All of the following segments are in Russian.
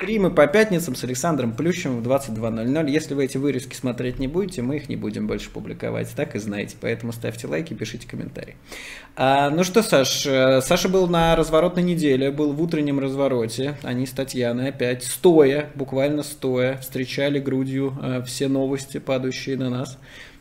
стримы по пятницам с Александром Плющем в 22.00. Если вы эти вырезки смотреть не будете, мы их не будем больше публиковать, так и знаете. Поэтому ставьте лайки, пишите комментарии. А, ну что, Саш, э, Саша был на разворотной неделе, был в утреннем развороте. Они с Татьяной опять стоя, буквально стоя, встречали грудью э, все новости, падающие на нас.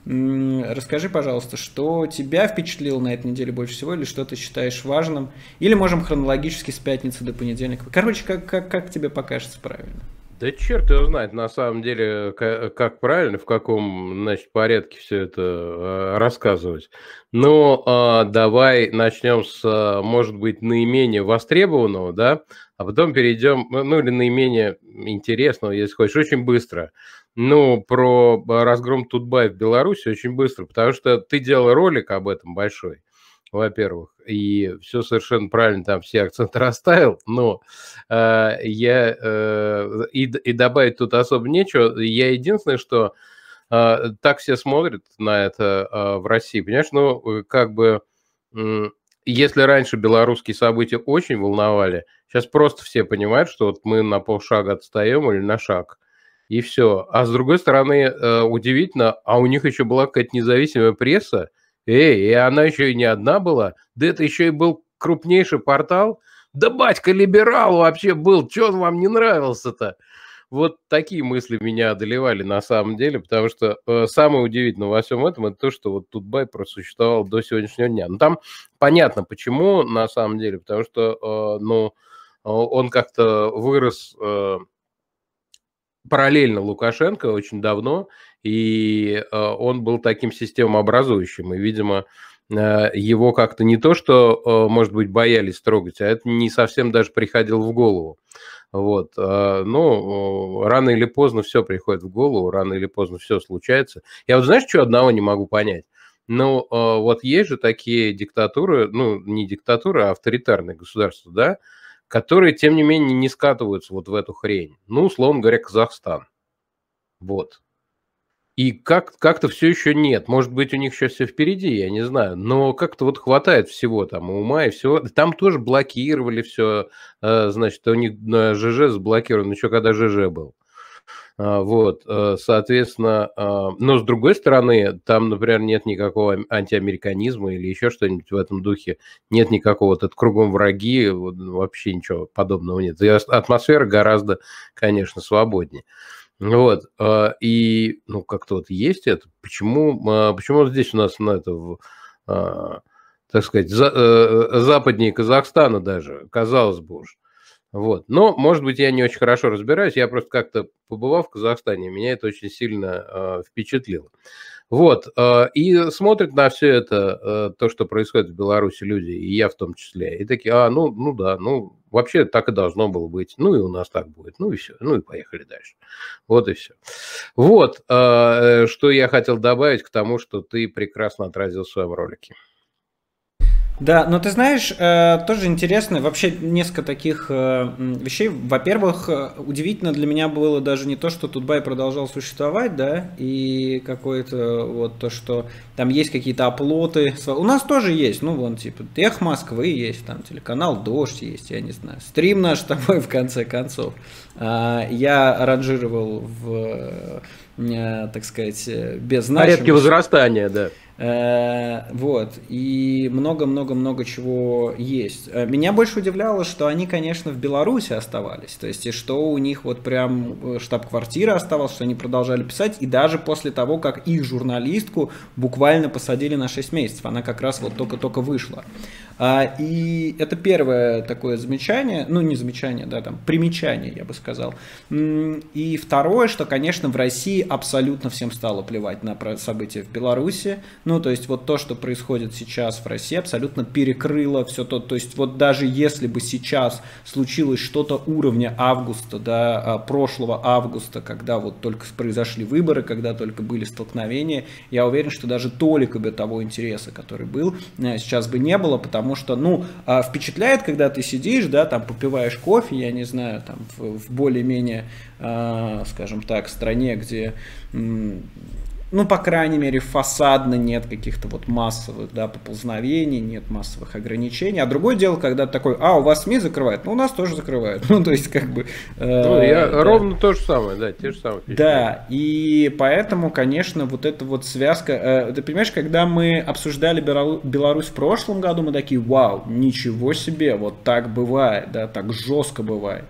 Расскажи, пожалуйста, что тебя впечатлило на этой неделе больше всего, или что ты считаешь важным, или можем хронологически с пятницы до понедельника. Короче, как, как, как тебе покажется правильно? Да черт его знает, на самом деле, как, правильно, в каком значит, порядке все это а, рассказывать. Но ну, а, давай начнем с, а, может быть, наименее востребованного, да, а потом перейдем, ну, ну или наименее интересного, если хочешь, очень быстро. Ну, про э, разгром Тутбай в Беларуси очень быстро, потому что ты делал ролик об этом большой, во-первых, и все совершенно правильно, там все акценты расставил, но э, я э, и, и добавить тут особо нечего. Я единственное, что э, так все смотрят на это э, в России, понимаешь, ну, э, как бы... Э, если раньше белорусские события очень волновали, сейчас просто все понимают, что вот мы на полшага отстаем или на шаг и все. А с другой стороны, э, удивительно, а у них еще была какая-то независимая пресса, эй, и она еще и не одна была, да это еще и был крупнейший портал, да батька либерал вообще был, че он вам не нравился-то? Вот такие мысли меня одолевали на самом деле, потому что э, самое удивительное во всем этом это то, что вот Тутбай просуществовал до сегодняшнего дня. Ну там понятно почему на самом деле, потому что э, ну э, он как-то вырос э, параллельно Лукашенко очень давно, и э, он был таким системообразующим, и, видимо, э, его как-то не то, что, э, может быть, боялись трогать, а это не совсем даже приходило в голову. Вот. Ну, рано или поздно все приходит в голову, рано или поздно все случается. Я вот знаешь, что одного не могу понять? Ну, вот есть же такие диктатуры, ну, не диктатуры, а авторитарные государства, да, которые, тем не менее, не скатываются вот в эту хрень. Ну, условно говоря, Казахстан. Вот. И как- как-то все еще нет. Может быть, у них еще все впереди, я не знаю. Но как-то вот хватает всего там, ума и всего. Там тоже блокировали все. Э, значит, у них э, ЖЖ заблокирован еще когда ЖЖ был. А, вот, э, соответственно, а, но с другой стороны, там, например, нет никакого антиамериканизма или еще что-нибудь в этом духе, нет никакого, вот это кругом враги, ну, вообще ничего подобного нет. атмосфера гораздо, конечно, свободнее. Вот, а, и, ну, как-то вот есть это. Почему, почему здесь у нас, на ну, это, так сказать, э, э, западнее Казахстана даже, казалось бы уж, вот. Но, может быть, я не очень хорошо разбираюсь, я просто как-то побывал в Казахстане, меня это очень сильно э, впечатлило. Вот, э, и смотрят на все это, э, то, что происходит в Беларуси люди, и я в том числе, и такие, а, ну, ну да, ну, вообще так и должно было быть, ну и у нас так будет, ну и все, ну и поехали дальше. Вот и все. Вот, э, что я хотел добавить к тому, что ты прекрасно отразил в своем ролике. Да, но ты знаешь, э, тоже интересно, вообще несколько таких э, вещей. Во-первых, э, удивительно для меня было даже не то, что Тутбай продолжал существовать, да, и какое-то вот то, что там есть какие-то оплоты. У нас тоже есть, ну, вон, типа, Тех Москвы есть, там, телеканал Дождь есть, я не знаю. Стрим наш с тобой, в конце концов. А, я ранжировал в, так сказать, без значимости. Порядки возрастания, да. Э, вот. И много-много-много чего есть. Э, меня больше удивляло, что они, конечно, в Беларуси оставались. То есть, и что у них вот прям э, штаб-квартира оставалась, что они продолжали писать. И даже после того, как их журналистку буквально посадили на 6 месяцев. Она как раз вот только-только вышла. А, и это первое такое замечание, ну не замечание, да, там примечание, я бы сказал. И второе, что, конечно, в России абсолютно всем стало плевать на события в Беларуси, ну, то есть вот то, что происходит сейчас в России, абсолютно перекрыло все то. То есть вот даже если бы сейчас случилось что-то уровня августа, да, а, прошлого августа, когда вот только произошли выборы, когда только были столкновения, я уверен, что даже толика бы того интереса, который был, э, сейчас бы не было, потому что, ну, а, впечатляет, когда ты сидишь, да, там попиваешь кофе, я не знаю, там в, в более-менее, а, скажем так, стране, где ну, по крайней мере, фасадно нет каких-то вот массовых, да, поползновений, нет массовых ограничений. А другое дело, когда такой, а, у вас СМИ закрывают, ну, у нас тоже закрывают. Ну, то есть, как бы... Э, ну, я, да. ровно то же самое, да, те же самые. Да, и поэтому, конечно, вот эта вот связка... Э, ты понимаешь, когда мы обсуждали Беларусь в прошлом году, мы такие, вау, ничего себе, вот так бывает, да, так жестко бывает.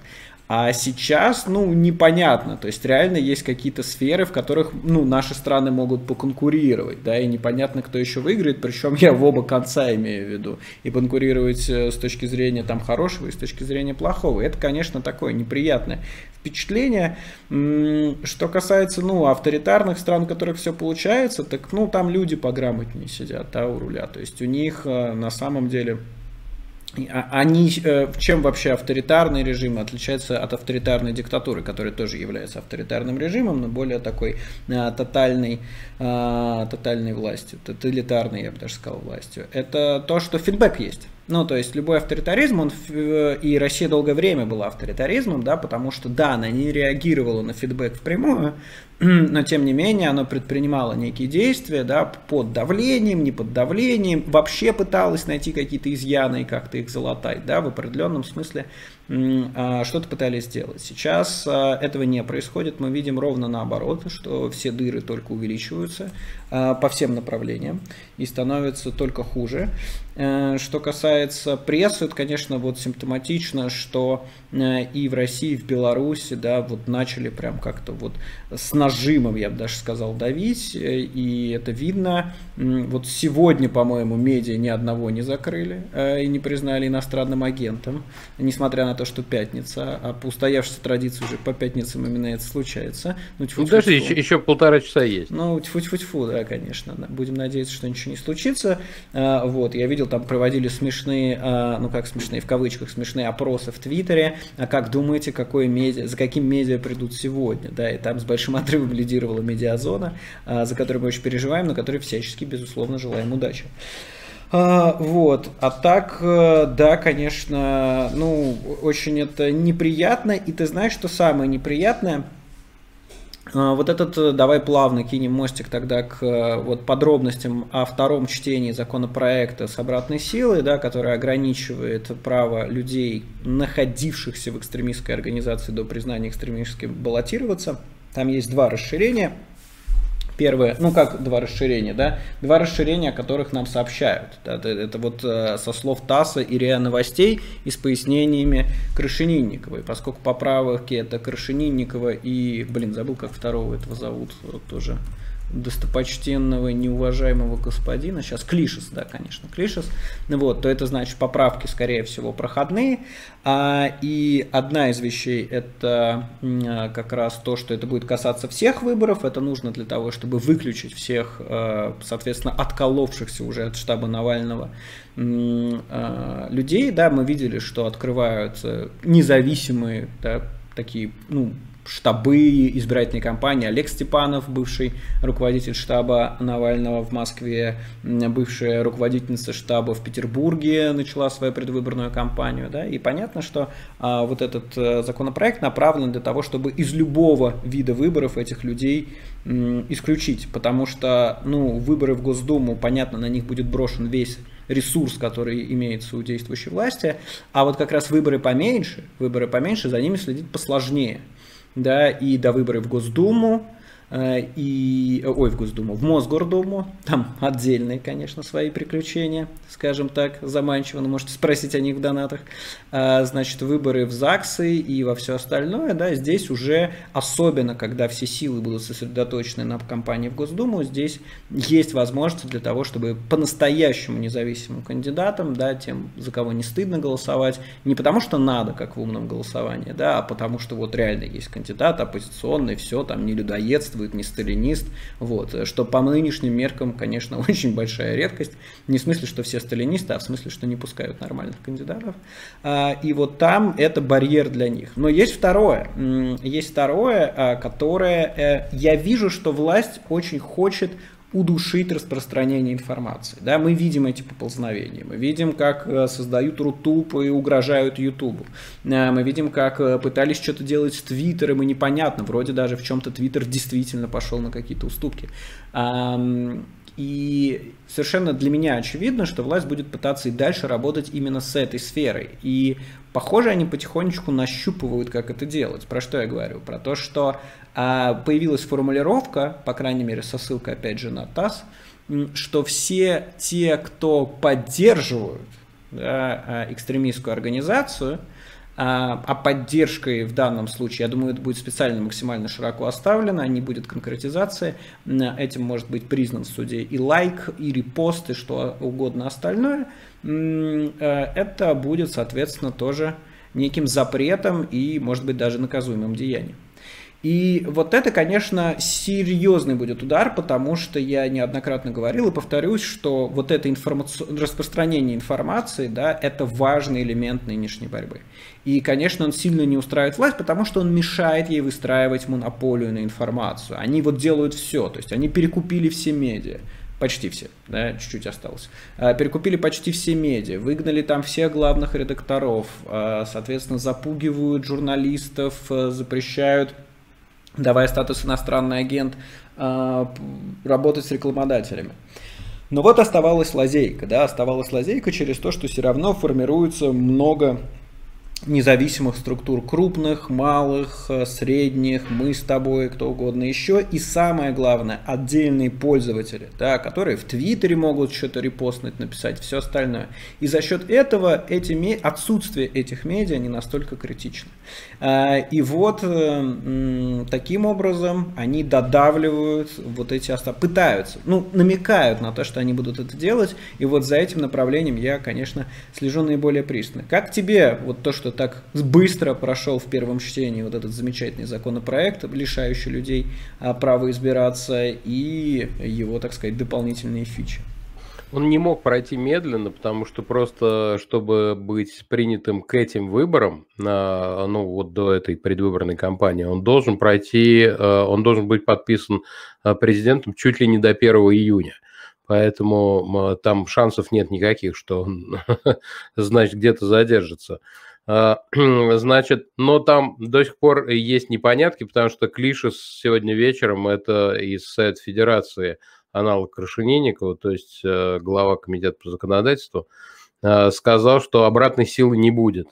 А сейчас, ну, непонятно. То есть реально есть какие-то сферы, в которых, ну, наши страны могут поконкурировать, да, и непонятно, кто еще выиграет. Причем я в оба конца имею в виду. И конкурировать э, с точки зрения там хорошего и с точки зрения плохого. Это, конечно, такое неприятное впечатление. Что касается, ну, авторитарных стран, в которых все получается, так, ну, там люди пограмотнее сидят, да, у руля. То есть у них э, на самом деле а, они, э, чем вообще авторитарный режим отличается от авторитарной диктатуры, которая тоже является авторитарным режимом, но более такой э, тотальной, э, тотальной властью, тоталитарной, я бы даже сказал, властью. Это то, что фидбэк есть. Ну, то есть любой авторитаризм, он, э, и Россия долгое время была авторитаризмом, да, потому что, да, она не реагировала на фидбэк впрямую, но, тем не менее, она предпринимала некие действия, да, под давлением, не под давлением, вообще пыталась найти какие-то изъяны и как-то их залатать, да, в определенном смысле а, что-то пытались сделать. Сейчас а, этого не происходит, мы видим ровно наоборот, что все дыры только увеличиваются, Э, по всем направлениям и становится только хуже. Э, что касается прессы, это, конечно, вот симптоматично, что э, и в России, и в Беларуси, да, вот начали прям как-то вот с нажимом, я бы даже сказал, давить, и это видно. Вот сегодня, по-моему, медиа ни одного не закрыли и не признали иностранным агентом, несмотря на то, что пятница, а по устоявшейся традиции уже по пятницам именно это случается. Ну, тьфу -тьфу -тьфу. ну еще, еще полтора часа есть. Ну, тьфу-тьфу-тьфу, да старая, конечно. Будем надеяться, что ничего не случится. А, вот, я видел, там проводили смешные, а, ну как смешные, в кавычках, смешные опросы в Твиттере. А как думаете, какой медиа, за каким медиа придут сегодня? Да, и там с большим отрывом лидировала медиазона, а, за которую мы очень переживаем, но которой всячески, безусловно, желаем удачи. А, вот, а так, э, да, конечно, ну, очень это неприятно, и ты знаешь, что самое неприятное – а, вот этот, э, давай плавно кинем мостик тогда к э, вот, подробностям о втором чтении законопроекта с обратной силой, да, который ограничивает право людей, находившихся в экстремистской организации до признания экстремистским, баллотироваться. Там есть два расширения – Первое, ну как два расширения, да? Два расширения, о которых нам сообщают. Это, это вот э, со слов ТАССа и РИА Новостей и с пояснениями Крашенинниковой. Поскольку поправки это Крашенинникова и, блин, забыл, как второго этого зовут, вот э, тоже достопочтенного, неуважаемого господина, сейчас Клишес, да, конечно, Клишес, вот, то это значит поправки, скорее всего, проходные, а, и одна из вещей это а, как раз то, что это будет касаться всех выборов, это нужно для того, чтобы выключить всех, а, соответственно, отколовшихся уже от штаба Навального а, людей, да, мы видели, что открываются независимые, да, такие, ну, штабы избирательной кампании. Олег Степанов, бывший руководитель штаба Навального в Москве, бывшая руководительница штаба в Петербурге начала свою предвыборную кампанию. Да? И понятно, что а, вот этот а, законопроект направлен для того, чтобы из любого вида выборов этих людей м, исключить, потому что ну, выборы в Госдуму, понятно, на них будет брошен весь ресурс, который имеется у действующей власти, а вот как раз выборы поменьше, выборы поменьше, за ними следить посложнее да, и до выборов в Госдуму Э, и, ой, в Госдуму, в Мосгордуму, там отдельные, конечно, свои приключения, скажем так, заманчиво, но ну, можете спросить о них в донатах, а, значит, выборы в ЗАГСы и во все остальное, да, здесь уже, особенно, когда все силы будут сосредоточены на кампании в Госдуму, здесь есть возможность для того, чтобы по-настоящему независимым кандидатам, да, тем, за кого не стыдно голосовать, не потому что надо, как в умном голосовании, да, а потому что вот реально есть кандидат оппозиционный, все, там, не людоедство, записывают, не сталинист, вот, что по нынешним меркам, конечно, очень большая редкость, не в смысле, что все сталинисты, а в смысле, что не пускают нормальных кандидатов, а, и вот там это барьер для них. Но есть второе, есть второе, а, которое э, я вижу, что власть очень хочет удушить распространение информации. Да, мы видим эти поползновения, мы видим, как э, создают Рутуб и угрожают Ютубу. Э, мы видим, как э, пытались что-то делать с Твиттером, и непонятно, вроде даже в чем-то Твиттер действительно пошел на какие-то уступки. И совершенно для меня очевидно, что власть будет пытаться и дальше работать именно с этой сферой. И, похоже, они потихонечку нащупывают, как это делать. Про что я говорю? Про то, что а, появилась формулировка, по крайней мере, со ссылкой, опять же, на ТАСС, что все те, кто поддерживают да, а, экстремистскую организацию – а, а поддержкой в данном случае, я думаю, это будет специально максимально широко оставлено, не будет конкретизации, этим может быть признан в суде и лайк, и репост, и что угодно остальное, э, это будет, соответственно, тоже неким запретом и, может быть, даже наказуемым деянием. И вот это, конечно, серьезный будет удар, потому что я неоднократно говорил и повторюсь, что вот это информаци... распространение информации, да, это важный элемент нынешней борьбы. И, конечно, он сильно не устраивает власть, потому что он мешает ей выстраивать монополию на информацию. Они вот делают все, то есть они перекупили все медиа. Почти все, да, чуть-чуть осталось. А, перекупили почти все медиа, выгнали там всех главных редакторов, а, соответственно, запугивают журналистов, а, запрещают, давая статус иностранный агент, работать с рекламодателями. Но вот оставалась лазейка, да, оставалась лазейка через то, что все равно формируется много независимых структур, крупных, малых, э, средних, мы с тобой, кто угодно еще. И самое главное, отдельные пользователи, да, которые в Твиттере могут что-то репостнуть, написать, все остальное. И за счет этого эти, отсутствие этих медиа не настолько критично. Э, и вот э, таким образом они додавливают вот эти остатки, пытаются, ну, намекают на то, что они будут это делать. И вот за этим направлением я, конечно, слежу наиболее пристально. Как тебе вот то, что что так быстро прошел в первом чтении вот этот замечательный законопроект, лишающий людей а, права избираться и его, так сказать, дополнительные фичи. Он не мог пройти медленно, потому что просто, чтобы быть принятым к этим выборам, а, ну вот до этой предвыборной кампании, он должен пройти, а, он должен быть подписан президентом чуть ли не до 1 июня. Поэтому там шансов нет никаких, что он, значит, где-то задержится. А, значит, но там до сих пор есть непонятки, потому что Клишес сегодня вечером, это из сайт Федерации, аналог Крашенинникова, то есть э, глава комитета по законодательству, э, сказал, что обратной силы не будет.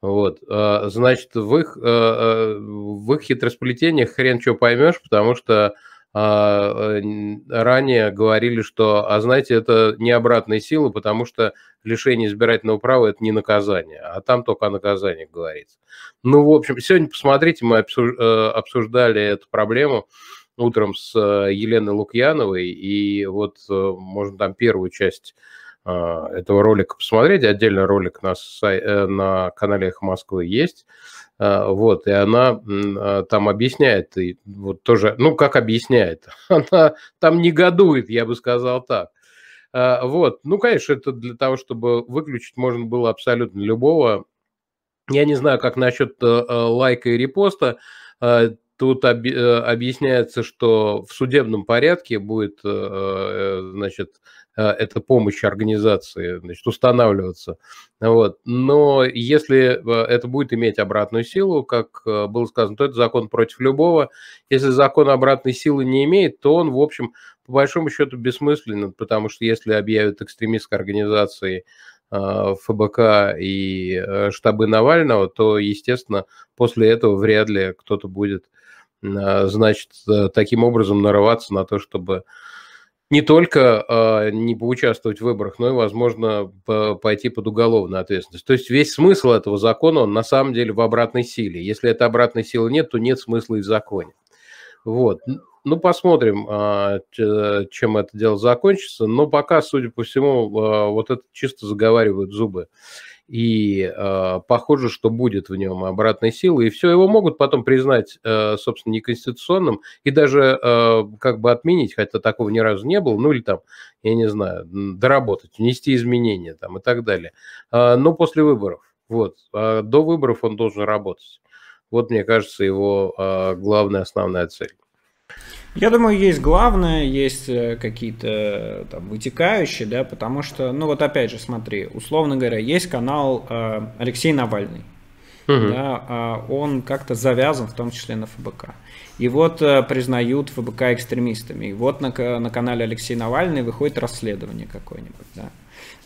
Вот, э, значит, в их, в их хитросплетениях хрен что поймешь, потому что а, ранее говорили, что, а знаете, это не обратная сила, потому что лишение избирательного права – это не наказание, а там только о наказаниях говорится. Ну, в общем, сегодня, посмотрите, мы э, обсуждали эту проблему утром с э, Еленой Лукьяновой, и вот э, можно там первую часть а, этого ролика посмотреть, отдельно ролик на, на канале «Эхо Москвы» есть, а, вот, и она а, там объясняет, и вот тоже, ну, как объясняет, она там негодует, я бы сказал так. А, вот, ну, конечно, это для того, чтобы выключить можно было абсолютно любого. Я не знаю, как насчет э, э, лайка и репоста. Тут об, э, объясняется, что в судебном порядке будет, значит, а, эта помощь организации значит, устанавливаться. Вот. Но если а, это будет иметь обратную силу, как а, было сказано, то это закон против любого. Если закон обратной силы не имеет, то он, в общем, по большому счету бессмысленен, потому что если объявят экстремистской организации ФБК и штабы Навального, то, естественно, после этого вряд ли кто-то будет, значит, таким образом нарываться на то, чтобы не только э, не поучаствовать в выборах, но и, возможно, по пойти под уголовную ответственность. То есть весь смысл этого закона, он на самом деле в обратной силе. Если этой обратной силы нет, то нет смысла и в законе. Вот. Ну, посмотрим, э, чем это дело закончится. Но пока, судя по всему, э, вот это чисто заговаривают зубы и э, похоже, что будет в нем обратной силы, и все, его могут потом признать, э, собственно, неконституционным и даже э, как бы отменить, хотя такого ни разу не было, ну или там, я не знаю, доработать, внести изменения там и так далее. Э, но после выборов, вот, э, до выборов он должен работать. Вот, мне кажется, его э, главная основная цель. Я думаю, есть главное, есть э, какие-то э, там вытекающие, да, потому что, ну вот опять же, смотри, условно говоря, есть канал э, Алексей Навальный. Угу. Да, э, он как-то завязан, в том числе на ФБК. И вот э, признают ФБК экстремистами. И вот на, на канале Алексей Навальный выходит расследование какое-нибудь. Да.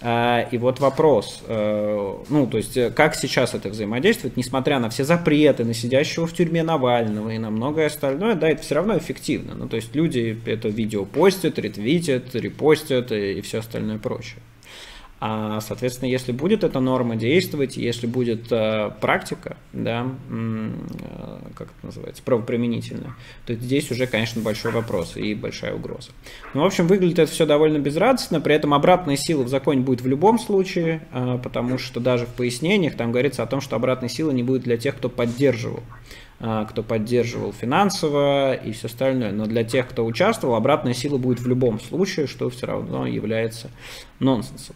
А, и вот вопрос, э, ну, то есть, э, как сейчас это взаимодействует, несмотря на все запреты, на сидящего в тюрьме Навального и на многое остальное, да, это все равно эффективно. Ну, то есть, люди это видео постят, ретвитят, репостят и, все остальное прочее а, Соответственно, если будет эта норма действовать, если будет э, практика, да, э, как это называется, правоприменительная, то здесь уже, конечно, большой вопрос и большая угроза. Ну, в общем, выглядит это все довольно безрадостно, при этом обратная сила в законе будет в любом случае, э, потому что даже в пояснениях там говорится о том, что обратной силы не будет для тех, кто поддерживал кто поддерживал финансово и все остальное. Но для тех, кто участвовал, обратная сила будет в любом случае, что все равно является нонсенсом.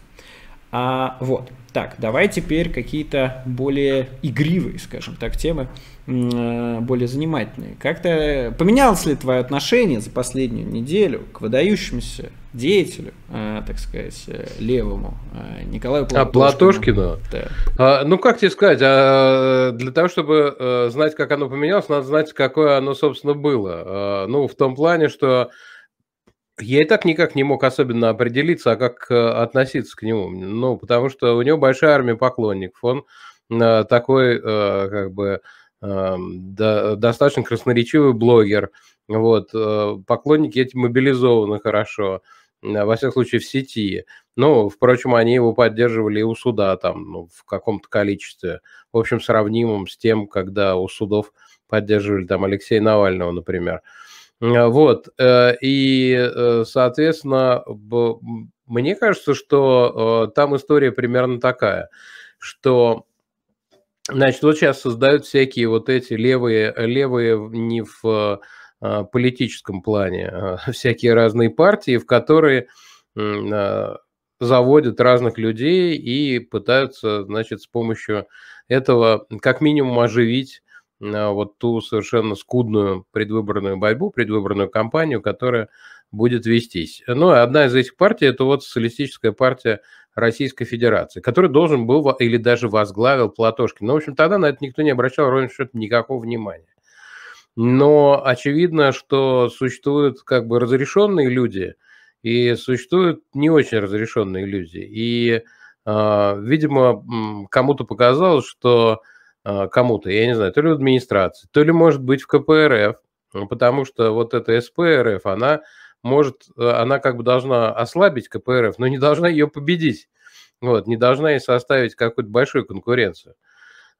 А, вот. Так, давай теперь какие-то более игривые, скажем так, темы, э, более занимательные. Как-то поменялось ли твое отношение за последнюю неделю к выдающемуся деятелю, э, так сказать, э, левому Николаю а, Платошкину? А, Платошкину? Да. А, ну, как тебе сказать, а, для того, чтобы знать, как оно поменялось, надо знать, какое оно, собственно, было. А, ну, в том плане, что я и так никак не мог особенно определиться, а как э, относиться к нему. Ну, потому что у него большая армия поклонников. Он э, такой, э, как бы, эм, достаточно красноречивый блогер. Вот, поклонники эти мобилизованы хорошо, во всяком случае, в сети. Ну, впрочем, они его поддерживали и у суда там ну, в каком-то количестве. В общем, сравнимым с тем, когда у судов поддерживали там Алексея Навального, например. Э, вот, э, и, э, соответственно, мне кажется, что там история примерно такая, что Значит, вот сейчас создают всякие вот эти левые, левые не в политическом плане, а всякие разные партии, в которые заводят разных людей и пытаются, значит, с помощью этого как минимум оживить вот ту совершенно скудную предвыборную борьбу, предвыборную кампанию, которая будет вестись. Ну, одна из этих партий – это вот социалистическая партия Российской Федерации, который должен был или даже возглавил Платошкин. Ну, в общем, тогда на это никто не обращал ровным счетом никакого внимания. Но очевидно, что существуют как бы разрешенные люди, и существуют не очень разрешенные люди. И, э, видимо, кому-то показалось, что а, кому-то, я не знаю, то ли в администрации, то ли, может быть, в КПРФ, ну, потому что вот эта СПРФ, она может, а, она как бы должна ослабить КПРФ, но не должна ее победить, вот, не должна ей составить какую-то большую конкуренцию.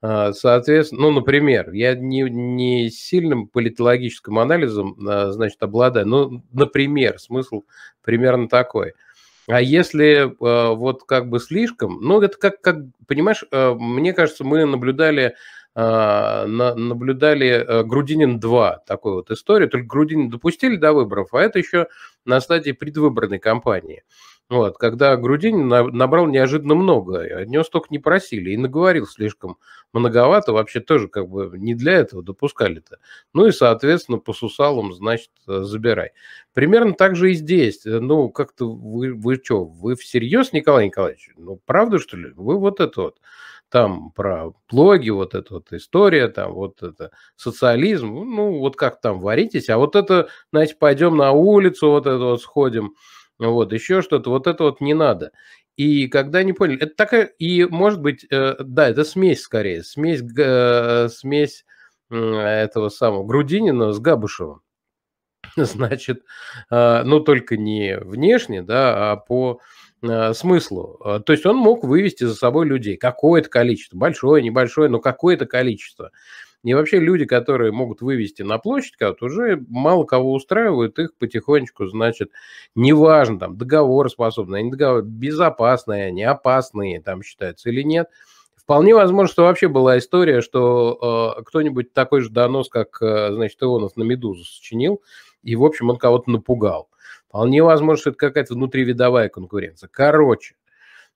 А, соответственно, ну, например, я не, не сильным политологическим анализом, значит, обладаю, но, например, смысл примерно такой – а если э, вот как бы слишком, ну это как, как понимаешь, э, мне кажется, мы наблюдали э, на, наблюдали э, Грудинин 2, такую вот историю, только Грудинин допустили до выборов, а это еще на стадии предвыборной кампании. Вот, когда Грудинин набрал неожиданно много, от него столько не просили, и наговорил слишком многовато, вообще тоже как бы не для этого допускали-то. Ну и, соответственно, по сусалам, значит, э, забирай. Примерно так же и здесь. Э, ну, как-то вы, вы что, вы всерьез, Николай Николаевич? Ну, правда, что ли? Вы вот это вот там про блоги, вот эта вот история, там вот это социализм, ну, вот как там варитесь, а вот это, значит, пойдем на улицу, вот это вот сходим, вот, еще что-то, вот это вот не надо. И когда не поняли, это такая, и может быть, э, да, это смесь скорее, смесь, э, смесь э, этого самого Грудинина с Габушевым. Значит, э, ну только не внешне, да, а по э, смыслу. А, то есть он мог вывести за собой людей, какое-то количество, большое, небольшое, но какое-то количество. И вообще люди, которые могут вывести на площадь, вот уже мало кого устраивают, их потихонечку, значит, неважно, там, договор способны, они договор, безопасные, они опасные, там, считается, или нет. Вполне возможно, что вообще была история, что э, кто-нибудь такой же донос, как, э, значит, Ионов на «Медузу» сочинил, и, в общем, он кого-то напугал. Вполне возможно, что это какая-то внутривидовая конкуренция. Короче,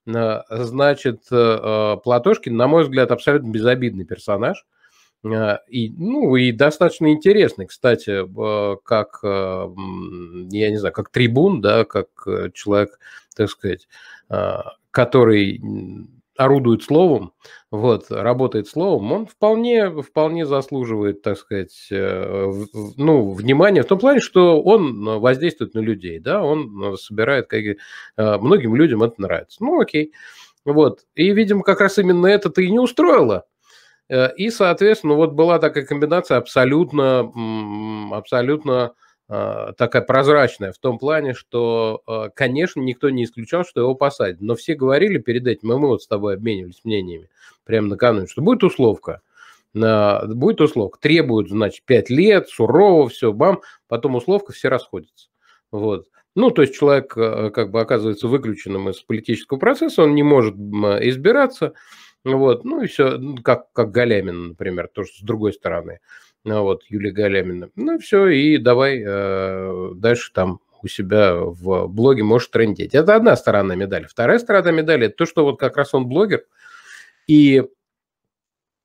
э, значит, э, э, Платошкин, на мой взгляд, абсолютно безобидный персонаж – а, и, ну, и достаточно интересный, кстати, как, э, я не знаю, как трибун, да, как э, человек, так сказать, э, который орудует словом, вот, работает словом, он вполне, вполне заслуживает, так сказать, ну, внимания в том плане, что он воздействует на людей, да, он собирает, как, многим людям это нравится. Ну, окей. Вот. И, видимо, как раз именно это-то и не устроило Э, и, соответственно, вот была такая комбинация абсолютно, абсолютно э, такая прозрачная в том плане, что, э, конечно, никто не исключал, что его посадят. Но все говорили перед этим, и мы вот с тобой обменивались мнениями прямо накануне, что будет условка. Будет условка. Требуют, значит, 5 лет, сурово, все, бам. Потом условка, все расходятся. Вот. Ну, то есть человек как бы оказывается выключенным из политического процесса, он не может избираться. Ну вот, ну и все, как, как Галямин, например, тоже с другой стороны. ну Вот, Юлия Галямина. Ну все, и давай э, дальше там у себя в блоге можешь трендеть. Это одна сторона медали. Вторая сторона медали – это то, что вот как раз он блогер, и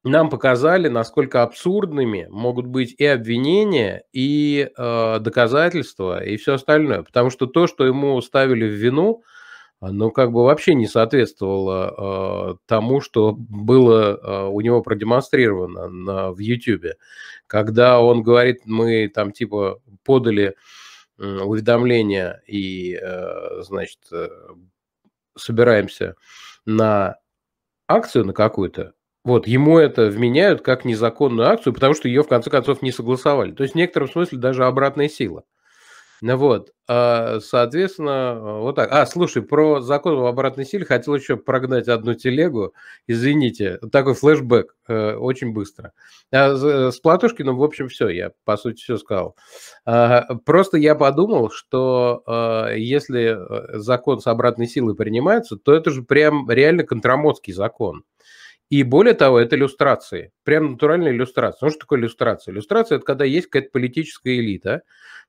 нам показали, насколько абсурдными могут быть и обвинения, и э, доказательства, и все остальное. Потому что то, что ему ставили в вину – а, ну, как бы вообще не соответствовало э, тому, что было э, у него продемонстрировано на, в YouTube. Когда он говорит, мы там типа подали э, уведомление и, э, значит, э, собираемся на акцию на какую-то, вот, ему это вменяют как незаконную акцию, потому что ее, в конце концов, не согласовали. То есть, в некотором смысле, даже обратная сила. Ну вот, а, соответственно, а, вот так. А, слушай, про закон об обратной силе хотел еще прогнать одну телегу. Извините, такой флешбэк э, очень быстро. А, с Платушкиным, в общем, все, я, по сути, все сказал. Просто я подумал, что если э, закон с обратной силой принимается, то это же прям реально контрамодский закон. И более того, это иллюстрации, прям натуральная иллюстрации. Ну, что такое иллюстрация? Иллюстрация – это когда есть какая-то политическая элита,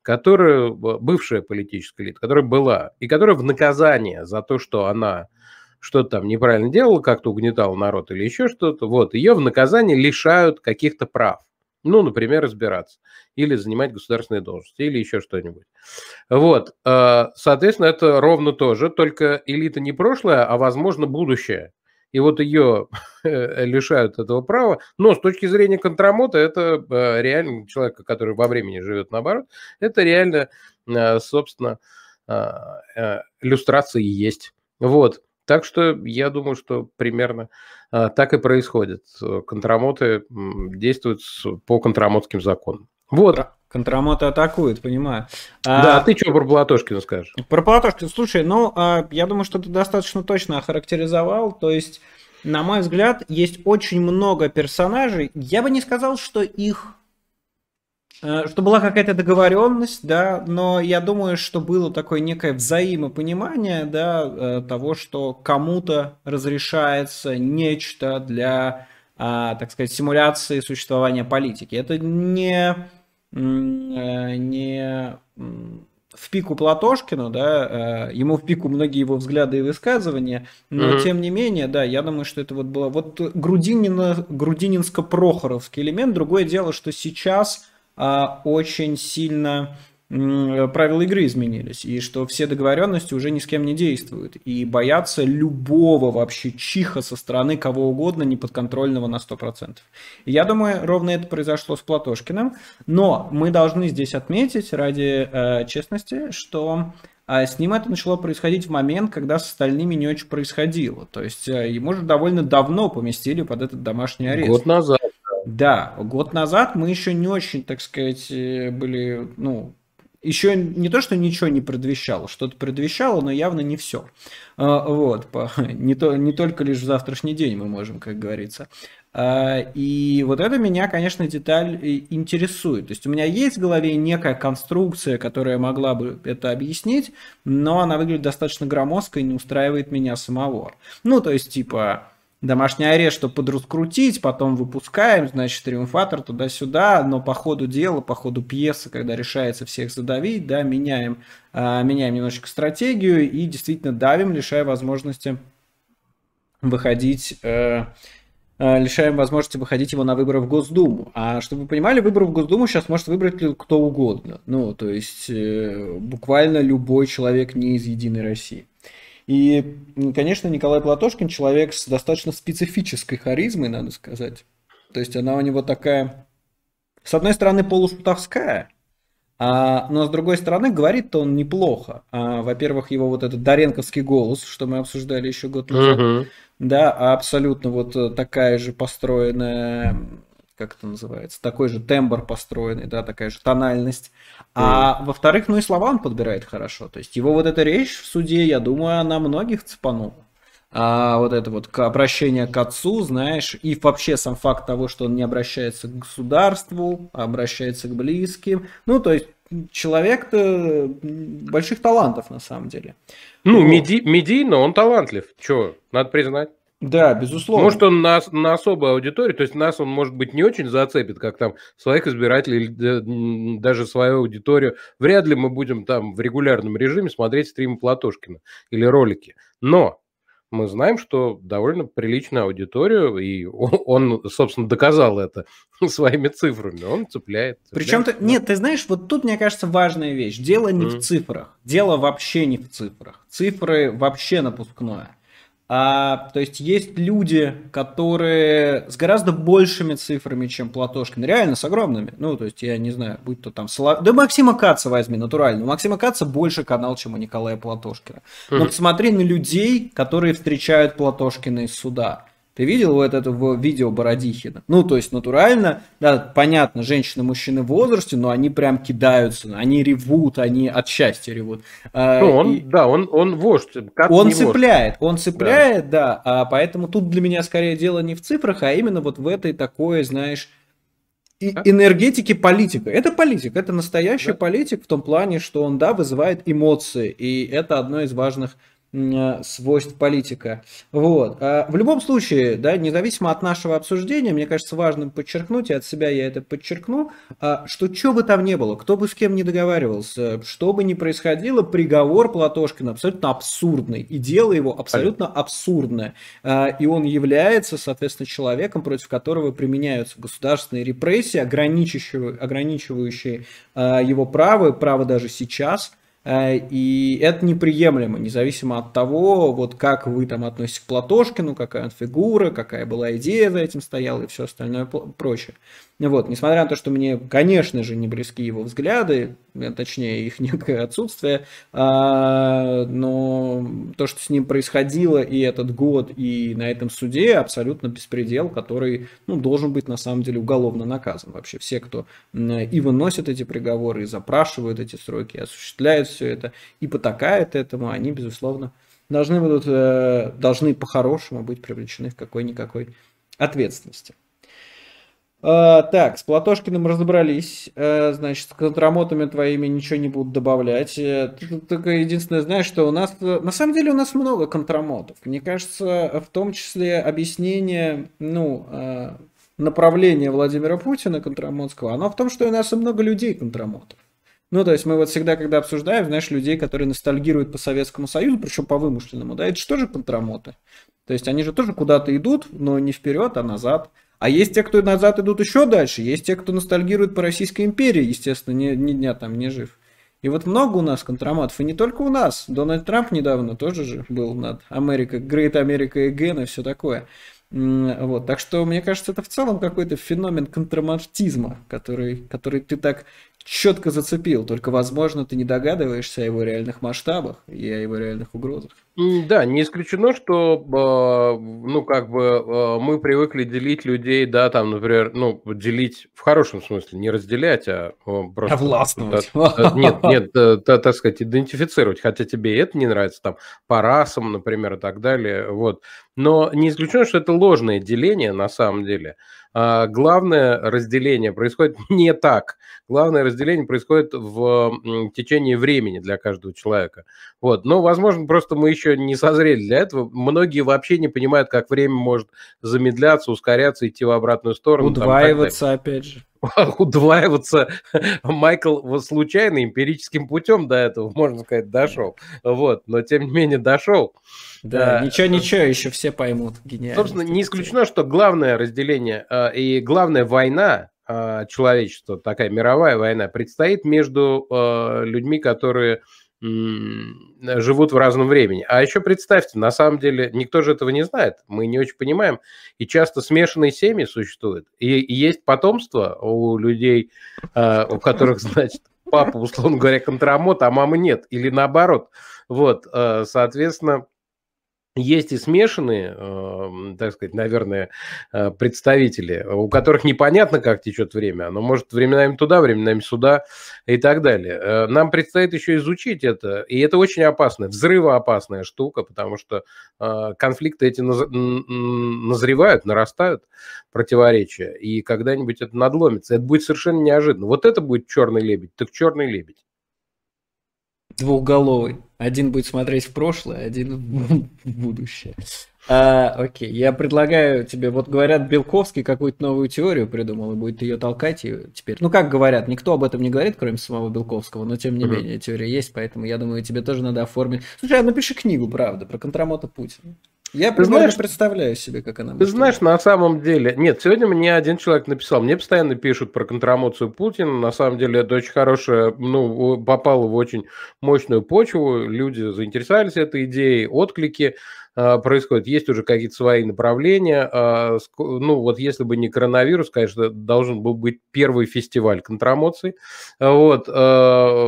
которая, бывшая политическая элита, которая была, и которая в наказание за то, что она что-то там неправильно делала, как-то угнетала народ или еще что-то, вот, ее в наказание лишают каких-то прав. Ну, например, разбираться или занимать государственные должности или еще что-нибудь. Вот, э, соответственно, это ровно то же, только элита не прошлое, а, возможно, будущее – и вот ее э, лишают этого права. Но с точки зрения контрамота, это э, реально человека, который во времени живет наоборот, это реально, э, собственно, а, иллюстрации есть. Вот. Так что я думаю, что примерно так и происходит. Контрамоты действуют по контрамотским законам. Вот. Контрамота атакует, понимаю. А, да, а, а ты что про Платошкина скажешь? Про Платошкина, слушай, ну, а, я думаю, что ты достаточно точно охарактеризовал, то есть, на мой взгляд, есть очень много персонажей, я бы не сказал, что их э, что была какая-то договоренность, да, но я думаю, что было такое некое взаимопонимание, да, э, того, что кому-то разрешается нечто для, а, так сказать, симуляции существования политики. Это не Э, не в пику Платошкину, да, э, ему в пику многие его взгляды и высказывания, но mm-hmm. тем не менее, да, я думаю, что это вот было вот Грудинина, грудининско-прохоровский элемент. Другое дело, что сейчас а, очень сильно Э, правила игры изменились, и что все договоренности уже ни с кем не действуют, и боятся любого вообще чиха со стороны кого угодно, неподконтрольного на 100%. И я думаю, ровно это произошло с Платошкиным, но мы должны здесь отметить ради э, честности, что а с ним это начало происходить в момент, когда с остальными не очень происходило. То есть э, ему же довольно давно поместили под этот домашний арест. Год назад. Да, год назад мы еще не очень, так сказать, были, ну, еще не то, что ничего не предвещало, что-то предвещало, но явно не все. А, вот, по, не, то, не только лишь в завтрашний день мы можем, как говорится. А, и вот это меня, конечно, деталь э, интересует. То есть у меня есть в голове некая конструкция, которая могла бы это объяснить, но она выглядит достаточно громоздко и не устраивает меня самого. Ну, то есть, типа, домашний арест, чтобы подраскрутить, потом выпускаем, значит, триумфатор туда-сюда, но по ходу дела, по ходу пьесы, когда решается всех задавить, да, меняем, э, меняем немножечко стратегию и действительно давим, лишая возможности выходить э, э, лишаем возможности выходить его на выборы в Госдуму. А чтобы вы понимали, выборы в Госдуму сейчас может выбрать кто угодно. Ну, то есть э, буквально любой человек не из Единой России. И, конечно, Николай Платошкин человек с достаточно специфической харизмой, надо сказать. То есть она у него такая, с одной стороны, полушутовская, а, но с другой стороны, говорит-то он неплохо. А, во-первых, его вот этот Даренковский голос, что мы обсуждали еще год назад, uh-huh. да, абсолютно вот э, такая же построенная, как это называется, такой же тембр построенный, да, такая же тональность. А во-вторых, ну и слова он подбирает хорошо. То есть его вот эта речь в суде, я думаю, она многих цепанула. А вот это вот обращение к отцу, знаешь, и вообще сам факт того, что он не обращается к государству, а обращается к близким. Ну, то есть человек-то больших талантов на самом деле. Ну, вот. меди- медийно он талантлив, чего, надо признать. Да, безусловно. Может, он на, на особую аудиторию, то есть нас он, может быть, не очень зацепит, как там своих избирателей, или э, даже свою аудиторию. Вряд ли мы будем там в регулярном режиме смотреть стримы Платошкина или ролики. Но мы знаем, что довольно приличную аудиторию, и он, собственно, доказал это своими цифрами. Он цепляет. цепляет. Причем, то нет, ты знаешь, вот тут, мне кажется, важная вещь. Дело не mm. в цифрах. Дело вообще не в цифрах. Цифры вообще напускное. А, то есть есть люди, которые с гораздо большими цифрами, чем Платошкин, реально с огромными. Ну, то есть я не знаю, будь то там Солов... Да Максима Каца возьми, натурально. У Максима Каца больше канал, чем у Николая Платошкина. Но посмотри на людей, которые встречают Платошкина из суда. Ты видел вот это в видео Бородихина? Ну, то есть натурально, да, понятно, женщины, мужчины в возрасте, но они прям кидаются, они ревут, они от счастья ревут. А, ну, он, и... да, он, он вождь. Как он цепляет, вождь. он цепляет, да. да. А поэтому тут для меня скорее дело не в цифрах, а именно вот в этой такой, знаешь, и энергетики политика. Это политик, это настоящий да. политик в том плане, что он, да, вызывает эмоции, и это одно из важных Э, свойств политика. Вот. А в любом случае, да, независимо от нашего обсуждения, мне кажется важным подчеркнуть, и от себя я это подчеркну, а, что что бы там ни было, кто бы с кем не договаривался, что бы ни происходило, приговор Платошкина абсолютно абсурдный, и дело его абсолютно абсурдное. А, и он является, соответственно, человеком, против которого применяются государственные репрессии, ограничивающие ограничивающие его право, право даже сейчас – Э, и это неприемлемо, независимо от того, вот как вы там относитесь к Платошкину, какая он фигура, какая была идея за этим стояла и все остальное прочее. Вот, несмотря на то, что мне, конечно же, не близки его взгляды, э, точнее, их некое отсутствие, а, но то, что с ним происходило и этот год, и на этом суде, абсолютно беспредел, который, ну, должен быть, на самом деле, уголовно наказан. Вообще все, кто и выносит эти приговоры, и запрашивают эти сроки, и осуществляют все это, и потакает этому, они, безусловно, должны будут, э, должны по-хорошему быть привлечены в какой-никакой ответственности. А, так, с Платошкиным разобрались. Э, значит, с контрамотами твоими ничего не будут добавлять. Э, Ты только единственное знаешь, что у нас... Э, на самом деле у нас много контрамотов. Мне кажется, в том числе объяснение, ну, направление Владимира Путина контрамодского, оно в том, что у нас и много людей контрамотов. Ну, то есть мы вот всегда, когда обсуждаем, знаешь, людей, которые ностальгируют по Советскому Союзу, причем по вымышленному, да, это же тоже контрамоты. То есть они же тоже куда-то идут, но не вперед, а назад. А есть те, кто назад идут еще дальше, есть те, кто ностальгирует по Российской империи, естественно, ни, ни дня там не жив. И вот много у нас контраматов, и не только у нас. Дональд Трамп недавно тоже же был над Америка, Great America Again и все такое. Вот, так что, мне кажется, это в целом какой-то феномен контрамартизма, который, который ты так четко зацепил, только, возможно, ты не догадываешься о его реальных масштабах и о его реальных угрозах. Да, не исключено, что, а, ну, как бы а, мы привыкли делить людей, да, там, например, ну, делить в хорошем смысле, не разделять, а, а просто... А властвовать. нет, нет, э, так сказать, идентифицировать, хотя тебе это не нравится, там, по расам, например, и так далее, вот. Но не исключено, что это ложное деление на самом деле, а, главное разделение происходит не так. Главное разделение происходит в течение времени для каждого человека. Вот. Но, возможно, просто мы еще не созрели для этого. Многие вообще не понимают, как время может замедляться, ускоряться, идти в обратную сторону. Удваиваться, там, опять же. удваиваться Майкл вот случайно, эмпирическим путем до этого, можно сказать, дошел. Вот, но тем не менее дошел. Да, да. ничего, ничего, еще все поймут. Гениально. Собственно, не исключено, что главное разделение а, и главная война а, человечества, такая мировая война, предстоит между а, людьми, которые Э, живут в разном времени. А еще представьте, на самом деле никто же этого не знает, мы не очень понимаем, и часто смешанные семьи существуют, и, и есть потомство у людей, э, у которых, значит, папа, условно говоря, контрамот, а мамы нет, или наоборот. Вот, э, соответственно, есть и смешанные, эм, так сказать, наверное, э, представители, у которых непонятно, как течет время. Оно может временами туда, временами сюда и так далее. Э, нам предстоит еще изучить это. И это очень опасная, взрывоопасная штука, потому что э, конфликты эти назревают, нарастают, противоречия. И когда-нибудь это надломится. Это будет совершенно неожиданно. Вот это будет черный лебедь, так черный лебедь двухголовый. Один будет смотреть в прошлое, один в будущее. А, окей, я предлагаю тебе, вот говорят, Белковский какую-то новую теорию придумал и будет ее толкать и теперь. Ну как говорят, никто об этом не говорит, кроме самого Белковского, но тем не менее теория есть, поэтому я думаю, тебе тоже надо оформить. Слушай, а напиши книгу, правда, про контрамота Путина. Я ты знаешь, представляю себе, как она... Ты знаешь, быть. на самом деле... Нет, сегодня мне один человек написал, мне постоянно пишут про контрамоцию Путина, на самом деле это очень хорошая, ну, попало в очень мощную почву, люди заинтересовались этой идеей, отклики э, происходят, есть уже какие-то свои направления, а, ну, вот если бы не коронавирус, конечно, должен был быть первый фестиваль контрамоций, вот, а,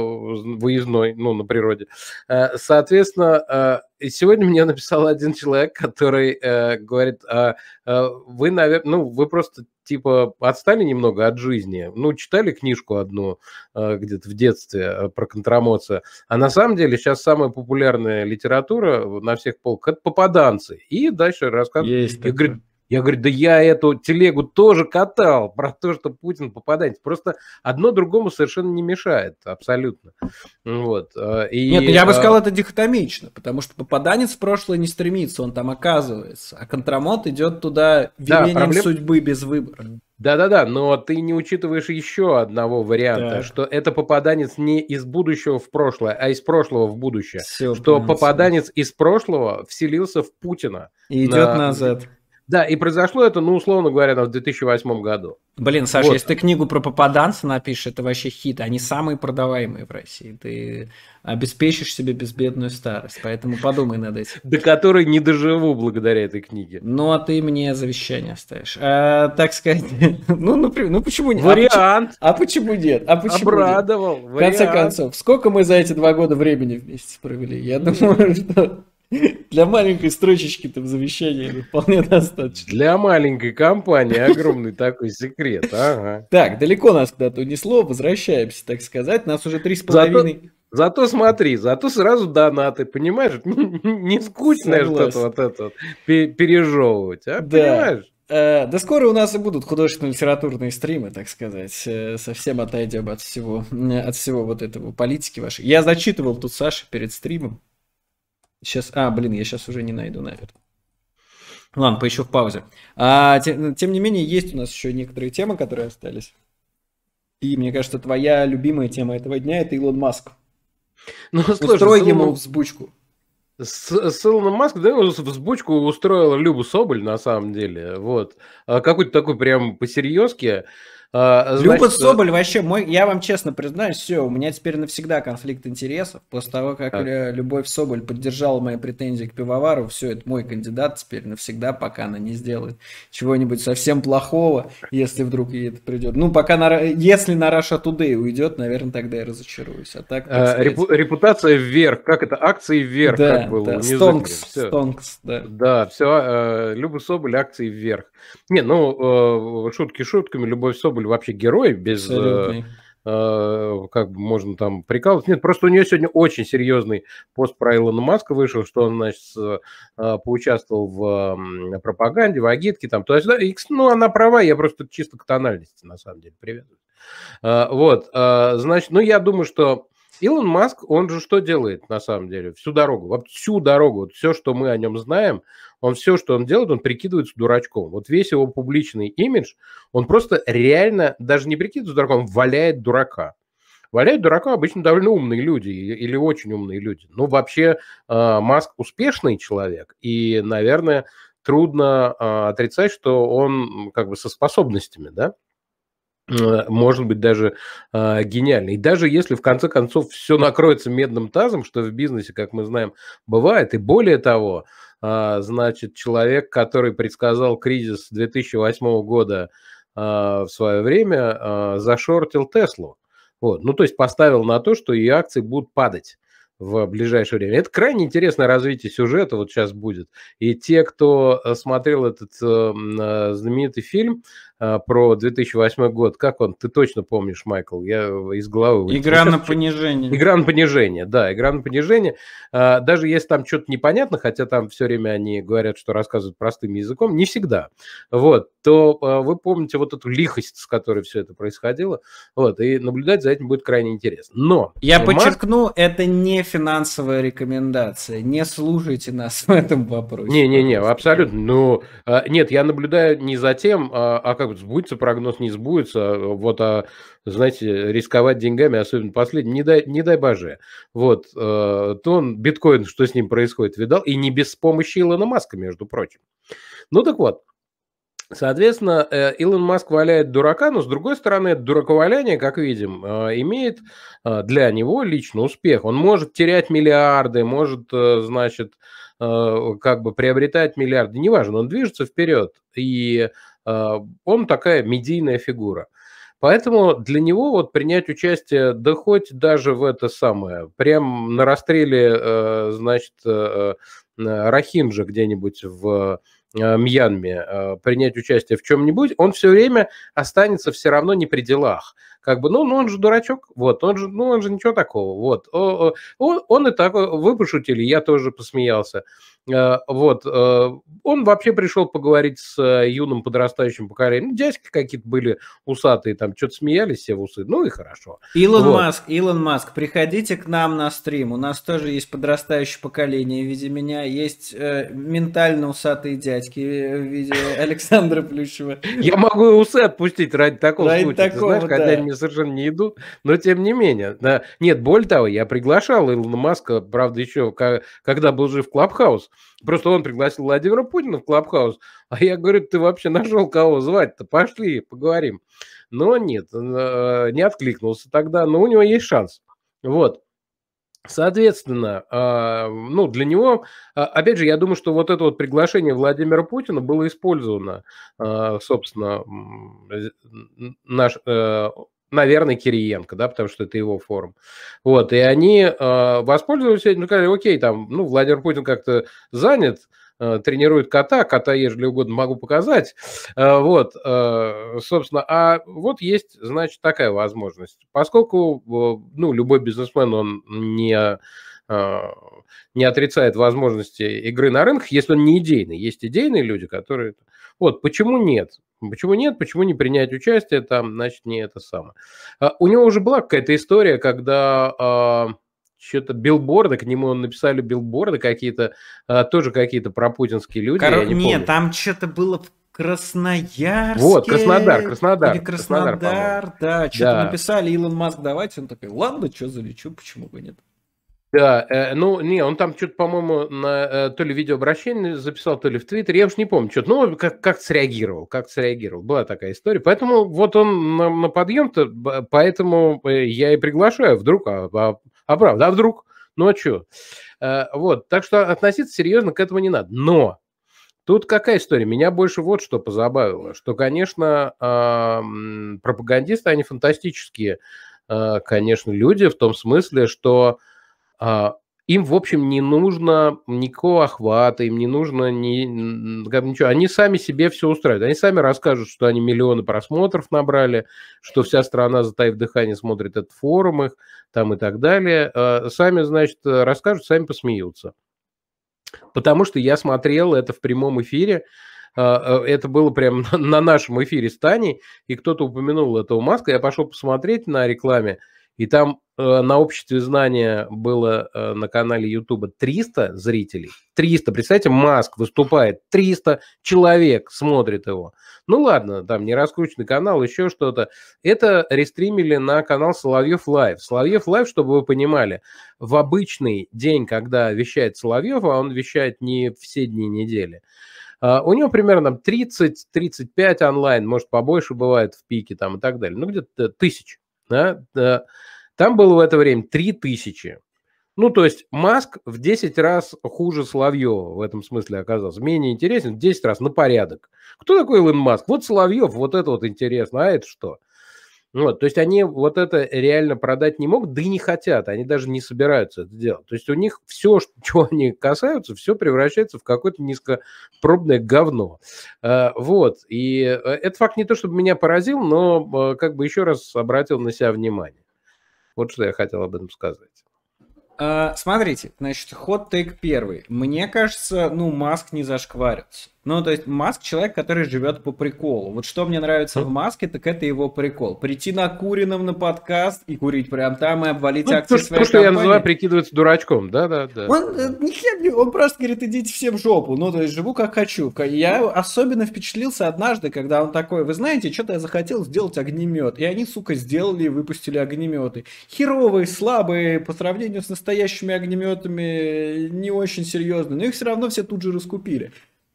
выездной, ну, на природе. Соответственно, и сегодня мне написал один человек, который э, говорит, а, а, вы, наверное, ну, вы просто типа отстали немного от жизни. Ну, читали книжку одну э, где-то в детстве а, про контрамоца. А на самом деле сейчас самая популярная литература на всех полках – это попаданцы. И дальше рассказывают. Есть и, говорит, я говорю, да я эту телегу тоже катал про то, что Путин попадает. Просто одно другому совершенно не мешает, абсолютно. Вот. Э, и, Нет, ну, я бы э, сказал, это дихотомично, потому что попаданец в прошлое не стремится, он там оказывается, а контрамот идет туда велением да, проблем... судьбы без выбора. Да-да-да, но ты не учитываешь еще одного варианта, так. что это попаданец не из будущего в прошлое, а из прошлого в будущее. Все, что понимаю, попаданец из прошлого вселился в Путина. И идет на... назад. Да, и произошло это, ну, условно говоря, там, в 2008 году. Блин, Саша, вот. если ты книгу про попаданца напишешь, это вообще хит. Они самые продаваемые в России. Ты обеспечишь себе безбедную старость, поэтому подумай над этим. До которой не доживу благодаря этой книге. Ну, а ты мне завещание оставишь. А, так сказать, ну, например, ну, ну почему нет? А Вариант. А почему нет? А почему Обрадовал. Нет? В конце концов, сколько мы за эти два года времени вместе провели? Я думаю, что для маленькой строчечки там завещания вполне достаточно. Для маленькой компании огромный такой секрет, ага. Так, далеко нас куда-то унесло, возвращаемся, так сказать. Нас уже три с половиной... Зато смотри, зато сразу донаты, понимаешь? Не скучно что-то вот это вот пережевывать, а? Да. Понимаешь? Э, да скоро у нас и будут художественно-литературные стримы, так сказать. Э, совсем отойдем от всего, от всего вот этого политики вашей. Я зачитывал тут Саша перед стримом Сейчас, а, блин, я сейчас уже не найду, наверное. Ладно, поищу в паузе. А, тем, тем не менее, есть у нас еще некоторые темы, которые остались. И мне кажется, твоя любимая тема этого дня это Илон Маск. Ну, сложно, ему Илоном... взбучку. С, с Илоном Маском, да, взбучку устроила Люба Соболь, на самом деле. Вот. А Какой-то такой прям посерьезке. серьезке а, значит... Люба э, Соболь вообще мой, я вам честно признаюсь, все, у меня теперь навсегда конфликт интересов. После того, как а. Любовь Соболь поддержала мои претензии к пивовару, все, это мой кандидат теперь навсегда, пока она не сделает чего-нибудь совсем плохого, если вдруг ей это придет. Ну, пока на, если на Russia Today уйдет, наверное, тогда я разочаруюсь. А так, так а, сказать... а, репу... Репутация вверх, как это, акции вверх, да, как было. Да. Стонкс, Стонкс, да. Да, все, а, Люба Соболь, акции вверх. Не, ну, э, шутки шутками, Любовь Соболь были вообще герои без... Э, э, как бы можно там прикалывать Нет, просто у нее сегодня очень серьезный пост про Илона Маска вышел, что он, значит, э, поучаствовал в пропаганде, в агитке, там, то есть да И, ну, она права, я просто чисто к тональности, на самом деле, привязываю. Вот, значит, ну, я думаю, что Илон Маск, он же что делает на самом деле? Всю дорогу, вот всю дорогу, вот все, что мы о нем знаем, он все, что он делает, он прикидывается дурачком. Вот весь его публичный имидж, он просто реально даже не прикидывается дураком, он валяет дурака. Валяют дурака обычно довольно умные люди или очень умные люди. Но ну, вообще, э, Маск успешный человек, и, наверное, трудно э, отрицать, что он как бы со способностями, да? Э, может быть даже э, а, гениальный. И даже если в конце концов все накроется медным тазом, что в бизнесе, как мы знаем, бывает, и более того, э, значит, человек, который предсказал кризис 2008 года э, в свое время, э, зашортил Теслу. Вот. Ну, то есть поставил на то, что ее акции будут падать в ближайшее время. Это крайне интересное развитие сюжета вот сейчас будет. И те, кто э, смотрел этот э, э знаменитый фильм Э, про 2008 год. Как он? Ты точно помнишь, Майкл? Я э, из головы... Вылетел. Игра на понижение. Игра на понижение, да, игра на понижение. А, даже если там что-то непонятно, хотя там все время они говорят, что рассказывают простым языком, не всегда, вот, то э, вы помните вот эту лихость, с которой все это происходило, вот, и наблюдать за этим будет крайне интересно. Но... Я Марк... подчеркну, это не финансовая рекомендация, не слушайте нас в этом вопросе. Не-не-не, абсолютно. Ну, нет, я наблюдаю не за тем, а как как сбудется прогноз, не сбудется, а, вот, а, знаете, рисковать деньгами, особенно последний, не дай, не дай боже, вот, э, то он, биткоин, что с ним происходит, видал, и не без помощи Илона Маска, между прочим. Ну так вот, Соответственно, э, Илон Маск валяет дурака, но с другой стороны, это дураковаляние, как видим, э, имеет э, для него лично успех. Он может терять миллиарды, может, значит, как бы приобретать миллиарды, неважно, он движется вперед. И а, он такая медийная фигура. Поэтому для него вот принять участие, да хоть даже в это самое, прям на расстреле, э, значит, э, э, Рахинджа где-нибудь в Мьянме принять участие в чем-нибудь, он все время останется все равно не при делах как бы, ну, ну он же дурачок, вот, он же, ну, он же ничего такого, вот. О, он, он и так, вы пошутили, я тоже посмеялся. Э, вот, э, он вообще пришел поговорить с э, юным подрастающим поколением. Дядьки какие-то были усатые, там что-то смеялись все в усы. Ну и хорошо. Илон вот. Маск, Илон Маск, приходите к нам на стрим. У нас тоже есть подрастающее поколение в виде меня. Есть э, ментально усатые дядьки в виде Александра Плющева. Я могу усы отпустить ради такого ради случая. знаешь, когда мне совершенно не идут, но тем не менее. Да. Нет, более того, я приглашал Илона Маска, правда, еще когда был жив Клабхаус. Просто он пригласил Владимира Путина в Клабхаус, а я говорю, ты вообще нашел кого звать-то? Пошли, поговорим. Но нет, э, не откликнулся тогда, но у него есть шанс. Вот. Соответственно, а, ну, для него, а, опять же, я думаю, что вот это вот приглашение Владимира Путина было использовано, а, собственно, э, наш, э, наверное, Кириенко, да, потому что это его форум. Вот, и они э, воспользовались этим, ну, сказали, окей, там, ну, Владимир Путин как-то занят, э, тренирует кота, кота, ежели угодно, могу показать. Э, вот, э, собственно, а вот есть, значит, такая возможность. Поскольку, э, ну, любой бизнесмен, он не не отрицает возможности игры на рынках, если он не идейный. Есть идейные люди, которые вот, почему нет? Почему нет? Почему не принять участие там, значит, не это самое. А, у него уже была какая-то история, когда а, что-то билборды, к нему написали билборды какие-то, а, тоже какие-то пропутинские люди, Кор... я не Нет, помню. там что-то было в Красноярске. Вот, Краснодар, Краснодар. Или Краснодар, Краснодар да, что-то да. написали, Илон Маск, давайте. Он такой, ладно, что залечу, почему бы нет. Да, э, ну, не, он там что-то, по-моему, на э, то ли видеообращение записал, то ли в Твиттере, я уж не помню, что-то, ну, как, как среагировал, как среагировал, была такая история, поэтому вот он на, на подъем-то, поэтому э, я и приглашаю, а вдруг, а, а, а правда, а вдруг, ну, а что? Э, вот, так что относиться серьезно к этому не надо, но Тут какая история? Меня больше вот что позабавило, что, конечно, а, пропагандисты, они фантастические, а, конечно, люди в том смысле, что а, им, в общем, не нужно никакого охвата, им не нужно ни, как, ничего. Они сами себе все устраивают. Они сами расскажут, что они миллионы просмотров набрали, что вся страна, затаив дыхание, смотрит этот форум их, там и так далее. А, сами, значит, расскажут, сами посмеются. Потому что я смотрел это в прямом эфире, а, это было прям на нашем эфире с Таней, и кто-то упомянул этого Маска, я пошел посмотреть на рекламе, и там э, на обществе знания было э, на канале Ютуба 300 зрителей. 300, представьте, Маск выступает, 300 человек смотрит его. Ну ладно, там не раскрученный канал, еще что-то. Это рестримили на канал Соловьев Лайв. Соловьев Лайв, чтобы вы понимали, в обычный день, когда вещает Соловьев, а он вещает не все дни недели, Uh, у него примерно 30-35 онлайн, может, побольше бывает в пике там и так далее. Ну, где-то э, тысяч да, да, там было в это время 3000. Ну, то есть Маск в 10 раз хуже Соловьева в этом смысле оказался. Менее интересен, в 10 раз на порядок. Кто такой Илон Маск? Вот Соловьев, вот это вот интересно, а это что? Вот, то есть они вот это реально продать не могут, да и не хотят, они даже не собираются это делать. То есть у них все, чего они касаются, все превращается в какое-то низкопробное говно. А, вот, и э, этот факт не то, чтобы меня поразил, но э, как бы еще раз обратил на себя внимание. Вот что я хотел об этом сказать. А, смотрите, значит, ход-тейк первый. Мне кажется, ну, Маск не зашкварится. Ну, то есть Маск человек, который живет по приколу. Вот что мне нравится в ну. Маске, так это его прикол. Прийти на Курином на подкаст и курить прям там и обвалить ну, акции то, своей то, компании. что я называю прикидывается дурачком, да-да-да. Он, э, он просто говорит, идите все в жопу. Ну, то есть живу как хочу. Я особенно впечатлился однажды, когда он такой, вы знаете, что-то я захотел сделать огнемет. И они, сука, сделали и выпустили огнеметы. Херовые, слабые, по сравнению с настоящими огнеметами, не очень серьезные. Но их все равно все тут же раскупили.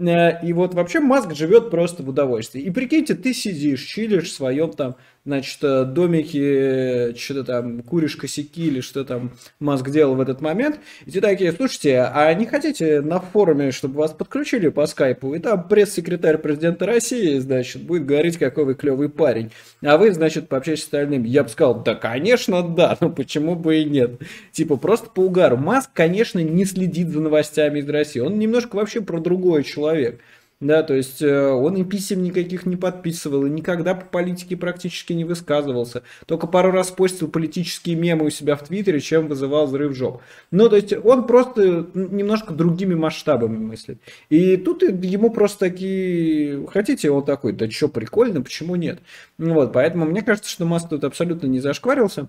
Э, и вот вообще мозг живет просто в удовольствии. И прикиньте, ты сидишь, чилишь в своем там значит, э, домики, э, что-то там, куришь косяки или что там Маск делал в этот момент. И те такие, слушайте, а не хотите на форуме, чтобы вас подключили по скайпу? И там пресс-секретарь президента России, значит, будет говорить, какой вы клевый парень. А вы, значит, пообщаетесь с остальными. Я бы сказал, да, конечно, да, но почему бы и нет? Типа, просто по угару. Маск, конечно, не следит за новостями из России. Он немножко вообще про другой человек да, то есть э, он и писем никаких не подписывал, и никогда по политике практически не высказывался, только пару раз постил политические мемы у себя в Твиттере, чем вызывал взрыв жоп. Ну, то есть он просто немножко другими масштабами мыслит. И тут ему просто такие, хотите, он такой, да что, прикольно, почему нет? Ну, вот, поэтому мне кажется, что Маск тут абсолютно не зашкварился,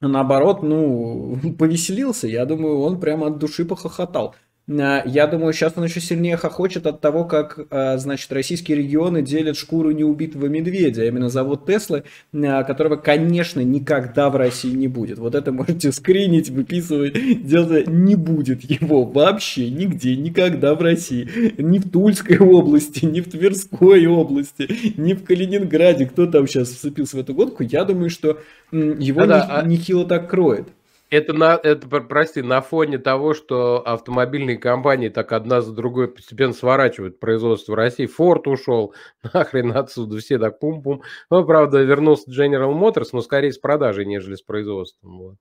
наоборот, ну, повеселился, я думаю, он прямо от души похохотал. Э, я думаю, сейчас он еще сильнее хохочет от того, как, э, значит, российские регионы делят шкуру неубитого медведя, а именно завод Теслы, э, которого, конечно, никогда в России не будет. Вот это можете скринить, выписывать, делать не будет его вообще нигде, никогда в России. Ни в Тульской области, ни в Тверской области, ни в Калининграде. Кто там сейчас вцепился в эту гонку? Я думаю, что его да нехило а... так кроет. Это, на, это, прости, на фоне того, что автомобильные компании так одна за другой постепенно сворачивают производство в России. Форд ушел, нахрен отсюда, все так пум-пум. Ну, правда, вернулся General Motors, но скорее с продажей, нежели с производством. Вот,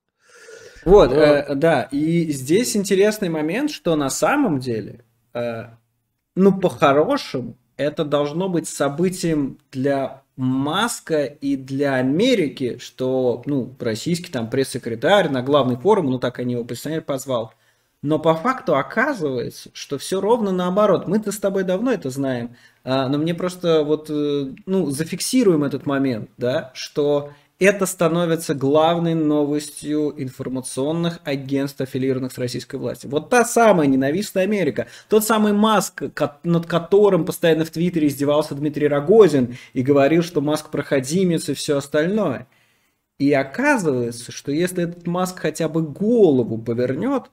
вот но... э, да, и здесь интересный момент, что на самом деле, э, ну, по-хорошему, это должно быть событием для маска и для Америки, что, ну, российский там пресс-секретарь на главный форум, ну, так они его представитель позвал. Но по факту оказывается, что все ровно наоборот. Мы-то с тобой давно это знаем, а, но мне просто вот, э, ну, зафиксируем этот момент, да, что это становится главной новостью информационных агентств, аффилированных с российской властью. Вот та самая ненавистная Америка, тот самый Маск, над которым постоянно в Твиттере издевался Дмитрий Рогозин и говорил, что Маск проходимец и все остальное. И оказывается, что если этот Маск хотя бы голову повернет,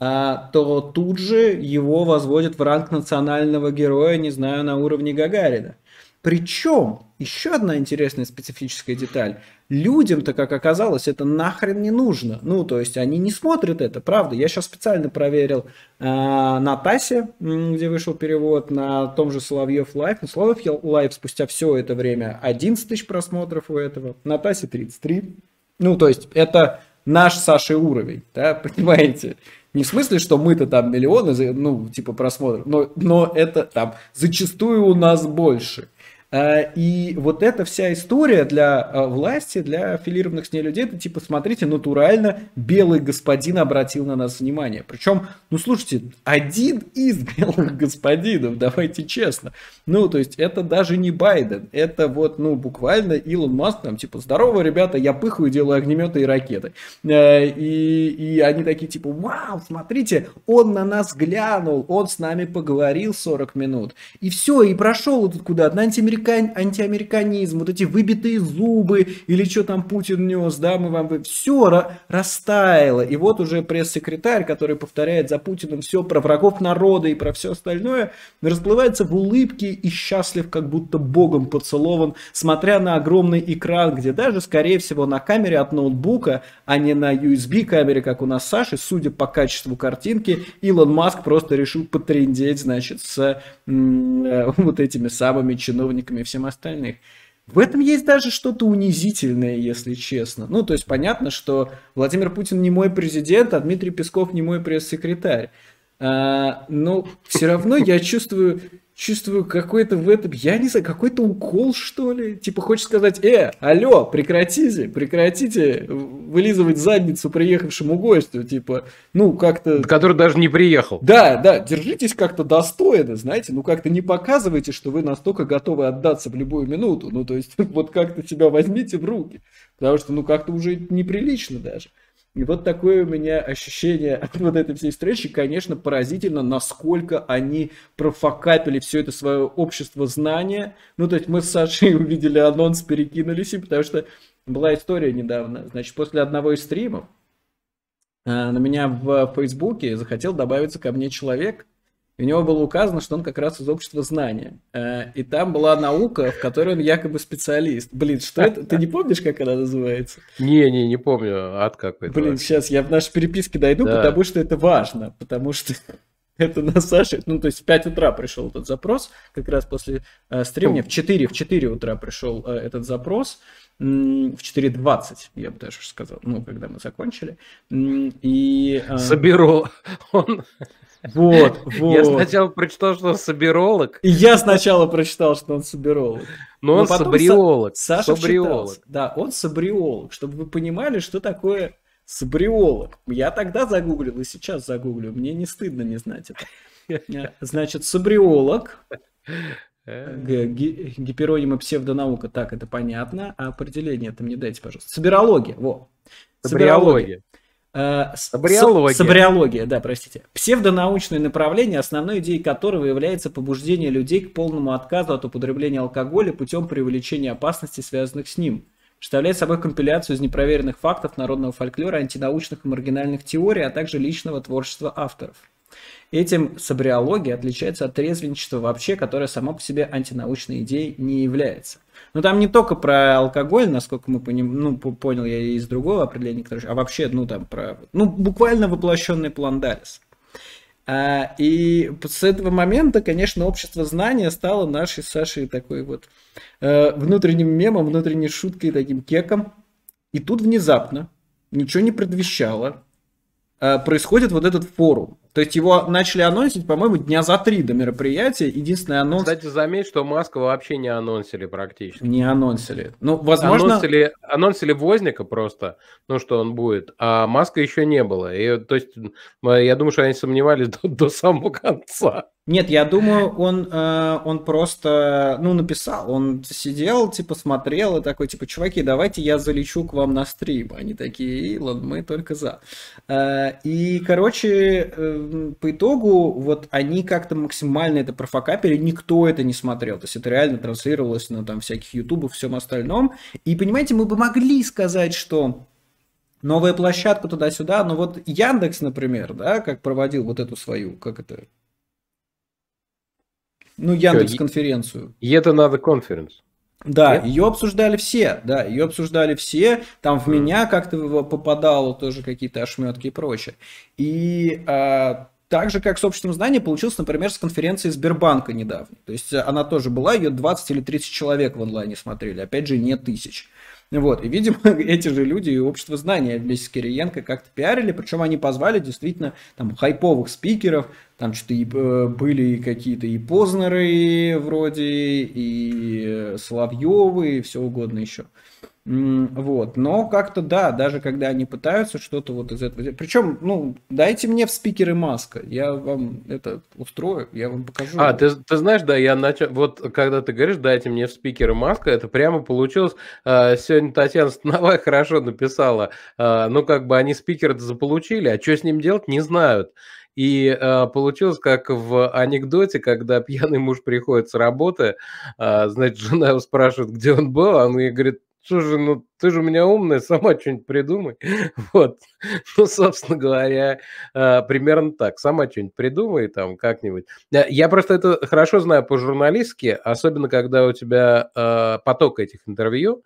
а, то тут же его возводят в ранг национального героя, не знаю, на уровне Гагарина. Причем, еще одна интересная специфическая деталь, людям-то, как оказалось, это нахрен не нужно. Ну, то есть они не смотрят это, правда. Я сейчас специально проверил э, на ТАСе, где вышел перевод, на том же Соловьев Лайф. Но ну, Соловьев Лайф спустя все это время 11 тысяч просмотров у этого, на ТАСе 33. Ну, то есть это наш Саши уровень, да, понимаете? Не в смысле, что мы-то там миллионы, ну, типа просмотров, но, но это там зачастую у нас больше. Э, и вот эта вся история для э, власти, для аффилированных с ней людей, это типа, смотрите, натурально белый господин обратил на нас внимание. Причем, ну слушайте, один из белых господинов, давайте честно. Ну, то есть это даже не Байден, это вот, ну, буквально Илон Маск там типа, здорово, ребята, я пыхаю, делаю огнеметы и ракеты. Э, и, и они такие типа, вау, смотрите, он на нас глянул, он с нами поговорил 40 минут. И все, и прошел этот куда-то, на антиамериканский антиамерикан... антиамериканизм, вот эти выбитые зубы или что там Путин нес, да, мы вам... Все растаяло. И вот уже пресс-секретарь, который повторяет за Путиным все про врагов народа и про все остальное, расплывается в улыбке и счастлив, как будто богом поцелован, смотря на огромный экран, где даже, скорее всего, на камере от ноутбука, а не на USB камере, как у нас Саши, судя по качеству картинки, Илон Маск просто решил потрендеть, значит, с э, вот этими самыми чиновниками и всем остальных. В этом есть даже что-то унизительное, если честно. Ну, то есть понятно, что Владимир Путин не мой президент, а Дмитрий Песков не мой пресс-секретарь. А, но все равно я чувствую чувствую какой-то в этом, я не знаю, какой-то укол, что ли. Типа хочет сказать, э, алло, прекратите, прекратите вылизывать задницу приехавшему гостю. Типа, ну, как-то... Который даже не приехал. Да, да, держитесь как-то достойно, знаете, ну, как-то не показывайте, что вы настолько готовы отдаться в любую минуту. Ну, то есть, вот как-то себя возьмите в руки. Потому что, ну, как-то уже неприлично даже. И вот такое у меня ощущение от вот этой всей встречи, конечно, поразительно, насколько они профокапили все это свое общество знания. Ну, то есть мы с Сашей увидели анонс, перекинулись, потому что была история недавно. Значит, после одного из стримов э, на меня в Фейсбуке захотел добавиться ко мне человек – у него было указано, что он как раз из общества знания. Э, и там была наука, в которой он якобы специалист. Блин, что это? Ты не помнишь, как она называется? Не, не, не помню. Ад какой-то. Блин, вообще. сейчас я в нашей переписке дойду, да. потому что это важно. Потому что это на Саше, ну, то есть в 5 утра пришел этот запрос, как раз после э, стрима. в 4, в 4 утра пришел э, этот запрос, в 4.20, я бы даже сказал, ну, когда мы закончили, и... Э, Соберу, он... Вот, вот. Я сначала прочитал, что он собиролог. И я сначала прочитал, что он собиролог. Но, он сабриолог. Саша сабриолог. Да, он сабриолог. Чтобы вы понимали, что такое сабриолог. Я тогда загуглил и сейчас загуглю. Мне не стыдно не знать это. Э, значит, сабриолог. Э. Гиперонима псевдонаука. Так, это понятно. А определение это мне дайте, пожалуйста. Собирология. Во. Собирология. Э, сабриология. Сабриология, да, простите. Псевдонаучное направление, основной идеей которого является побуждение людей к полному отказу от употребления алкоголя путем преувеличения опасности связанных с ним. Представляет собой компиляцию из непроверенных фактов народного фольклора, антинаучных и маргинальных теорий, а также личного творчества авторов. Этим сабриология отличается от трезвенничества вообще, которое само по себе антинаучной идеей не является. Но ну, там не только про алкоголь, насколько мы поним... ну, понял я из другого определения, которое... а вообще, ну, там про... Ну, буквально воплощенный план Далис. А, и с этого момента, конечно, общество знания стало нашей Сашей такой вот э, внутренним мемом, внутренней шуткой, таким кеком. И тут внезапно, ничего не предвещало, э, происходит вот этот форум. То есть его начали анонсить, по-моему, дня за три до мероприятия. Единственный анонс... Кстати, заметь, что Маска вообще не анонсили практически. Не анонсили. Ну, возможно... Анонсили, анонсили Возника просто, ну, что он будет, а Маска еще не было. И, то есть, я думаю, что они сомневались до, до самого конца. Нет, я думаю, он, э, он просто, ну, написал. Он сидел, типа, смотрел и такой, типа, чуваки, давайте я залечу к вам на стрим. Они такие, Илон, мы только за. Э, и, короче, э, по итогу, вот они как-то максимально это профокапили, никто это не смотрел. То есть это реально транслировалось на там всяких ютубах, всем остальном. И, понимаете, мы бы могли сказать, что новая площадка туда-сюда, но вот Яндекс, например, да, как проводил вот эту свою, как это, ну, Яндекс-конференцию. Yet надо conference. Да, Нет? ее обсуждали все, да, ее обсуждали все, там в mm. меня как-то попадало тоже какие-то ошметки и прочее. И а, так же, как с обществом знаний, получилось, например, с конференции Сбербанка недавно. То есть э, она тоже была, ее 20 или 30 человек в онлайне смотрели, опять же, не тысяч. Mm. Вот, и, видимо, эти же люди и общество знания вместе с Кириенко как-то пиарили, причем они позвали действительно там хайповых спикеров, там что-то и, э, были какие-то и Познеры вроде, и э, Соловьевы, и все угодно еще. Вот, но как-то да, даже когда они пытаются что-то вот из этого. Причем, ну, дайте мне в спикеры маска, я вам это устрою, я вам покажу. А, ты, ты знаешь, да, я начал, вот когда ты говоришь, дайте мне в спикеры маска, это прямо получилось. А, сегодня Татьяна Становая хорошо написала, а, ну, как бы они спикеры заполучили, а что с ним делать, не знают. И э, получилось, как в анекдоте, когда пьяный муж приходит с работы, э, значит, жена его спрашивает, где он был, а он ей говорит, что же, ну, ты же у меня умная, сама что-нибудь придумай. Вот. Ну, собственно говоря, э, примерно так. Сама что-нибудь придумай там как-нибудь. Э, я просто это хорошо знаю по журналистке, особенно когда у тебя э, поток этих интервью,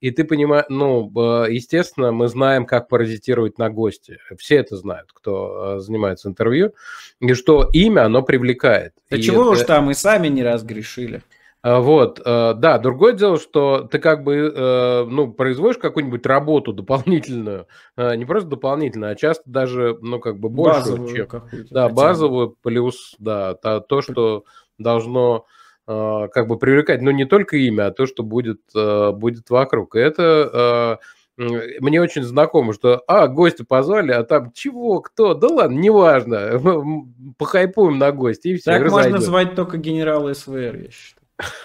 и ты понимаешь, ну, естественно, мы знаем, как паразитировать на гости. Все это знают, кто занимается интервью. И что имя, оно привлекает. Да и чего это... уж там, и сами не раз грешили. А, вот, а, да, другое дело, что ты как бы, э, ну, производишь какую-нибудь работу дополнительную, а, не просто дополнительную, а часто даже, ну, как бы больше, базовую чем... Да, хотя базовую, плюс, да, то, то что должно как бы привлекать, ну, не только имя, а то, что будет, будет вокруг. И это мне очень знакомо, что, а, гости позвали, а там чего, кто, да ладно, неважно, похайпуем на гостя, и все, Так можно звать только генерала СВР, я считаю.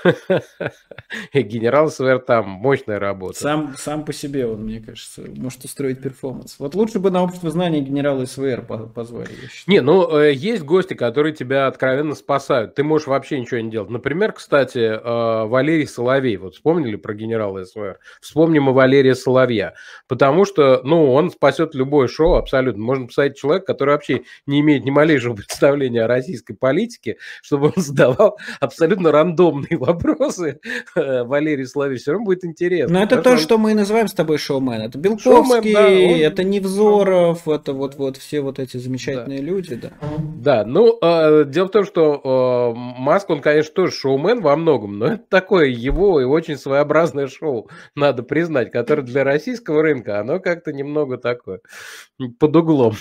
Генерал СВР там мощная работа. Сам, сам по себе он, мне кажется, может устроить перформанс. Вот лучше бы на общество знаний генерала СВР позвали. Не, ну, э, есть гости, которые тебя откровенно спасают. Ты можешь вообще ничего не делать. Например, кстати, э, Валерий Соловей. Вот вспомнили про генерала СВР? Вспомним и Валерия Соловья. Потому что, ну, он спасет любое шоу абсолютно. Можно посадить человека, который вообще не имеет ни малейшего представления о российской политике, чтобы он задавал абсолютно рандомно умные вопросы э, Валерий Славе все равно будет интересно. Но это Поэтому... то, что мы называем с тобой шоумен. Это Белковский, шоумен, да, он... это Невзоров, это вот, вот все вот эти замечательные да. люди. Да, да ну, э, дело в том, что э, Маск, он, конечно, тоже шоумен во многом, но это такое его и очень своеобразное шоу, надо признать, которое для российского рынка, оно как-то немного такое под углом.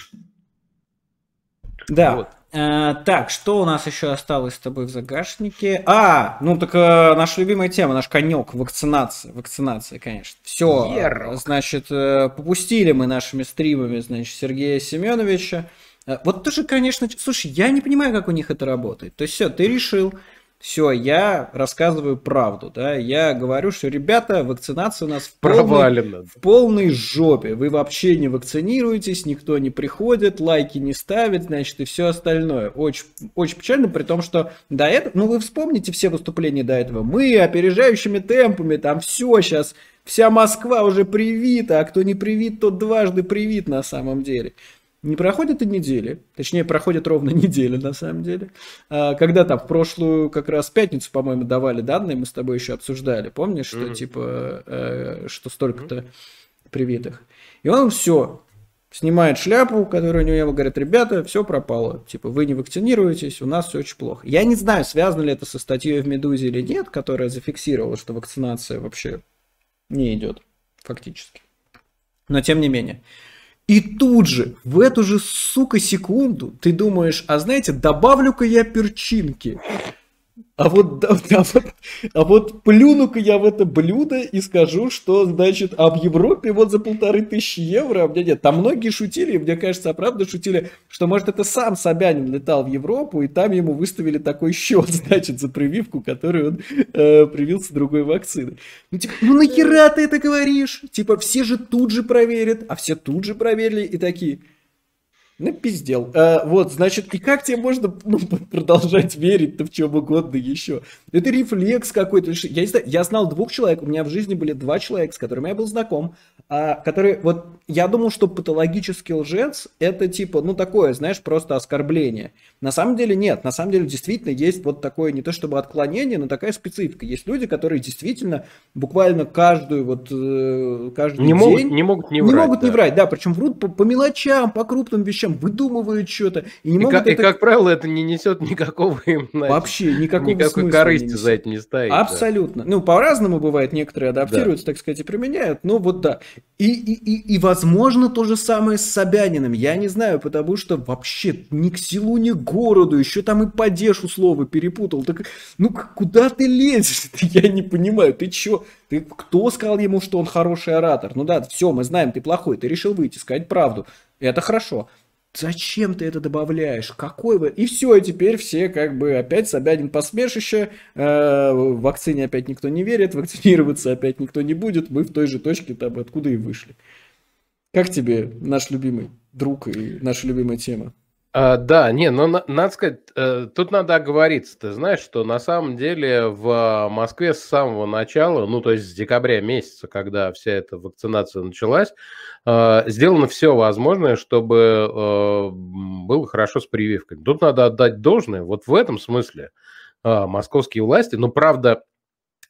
Да. Вот. Э, так, что у нас еще осталось с тобой в загашнике? А, ну так э, наша любимая тема, наш конек, вакцинация, вакцинация, конечно. Все, Ерок. значит, э, попустили мы нашими стримами, значит, Сергея Семеновича. Э, вот тоже, конечно, слушай, я не понимаю, как у них это работает. То есть все, ты решил, все, я рассказываю правду, да, я говорю, что, ребята, вакцинация у нас в полной, в полной жопе, вы вообще не вакцинируетесь, никто не приходит, лайки не ставит, значит, и все остальное. Очень, очень печально, при том, что до этого, ну, вы вспомните все выступления до этого, мы опережающими темпами, там все сейчас, вся Москва уже привита, а кто не привит, тот дважды привит на самом деле. Не проходят и недели, точнее, проходит ровно неделя, на самом деле, а, когда там в прошлую как раз пятницу, по-моему, давали данные, мы с тобой еще обсуждали, помнишь, что mm-hmm. типа, э, э что столько-то привитых. И он все, снимает шляпу, которую у него ему говорят, ребята, все пропало, типа, вы не вакцинируетесь, у нас все очень плохо. Я не знаю, связано ли это со статьей в «Медузе» или нет, которая зафиксировала, что вакцинация вообще не идет, фактически. Но тем не менее. И тут же, в эту же, сука, секунду, ты думаешь, а знаете, добавлю-ка я перчинки. А вот, а, вот, а вот плюну-ка я в это блюдо и скажу, что, значит, а в Европе вот за полторы тысячи евро, а мне нет, там многие шутили, мне кажется, а правда шутили, что, может, это сам Собянин летал в Европу, и там ему выставили такой счет, значит, за прививку, которую он э, привился другой вакцины. Ну, типа, ну нахера ты это говоришь? Типа, все же тут же проверят, а все тут же проверили и такие... Напиздел. А, вот, значит, и как тебе можно ну, продолжать верить в чем угодно еще? Это рефлекс какой-то. Я, знаю, я знал двух человек, у меня в жизни были два человека, с которыми я был знаком, а, которые, вот, я думал, что патологический лжец, это типа, ну, такое, знаешь, просто оскорбление. На самом деле нет, на самом деле действительно есть вот такое, не то чтобы отклонение, но такая специфика. Есть люди, которые действительно буквально каждую вот, э, каждый не день... Могут, не могут не врать. Не могут да. не врать, да, причем врут по, по мелочам, по крупным вещам там выдумывают что-то. И, не могут и, это... и как правило, это не несет никакого им Вообще никакого Никакой корысти за это не стоит. Абсолютно. Да. Ну, по-разному бывает. Некоторые адаптируются, да. так сказать, и применяют. Но вот да. И, и, и, и, возможно, то же самое с Собяниным. Я не знаю, потому что вообще ни к селу, ни к городу. Еще там и падеж условно перепутал. Так, ну, куда ты лезешь? Я не понимаю. Ты чего? Ты, кто сказал ему, что он хороший оратор? Ну да, все, мы знаем, ты плохой. Ты решил выйти, сказать правду. Это хорошо. Зачем ты это добавляешь? Какой вы... И все, и теперь все как бы опять Собянин посмешище, э, вакцине опять никто не верит, вакцинироваться опять никто не будет, мы в той же точке, там, откуда и вышли. Как тебе наш любимый друг и наша любимая тема? А, да, не, но на, надо сказать, э, тут надо оговориться. Ты знаешь, что на самом деле в Москве с самого начала, ну то есть с декабря месяца, когда вся эта вакцинация началась, э, сделано все возможное, чтобы э, было хорошо с прививками. Тут надо отдать должное. Вот в этом смысле э, московские власти, но ну, правда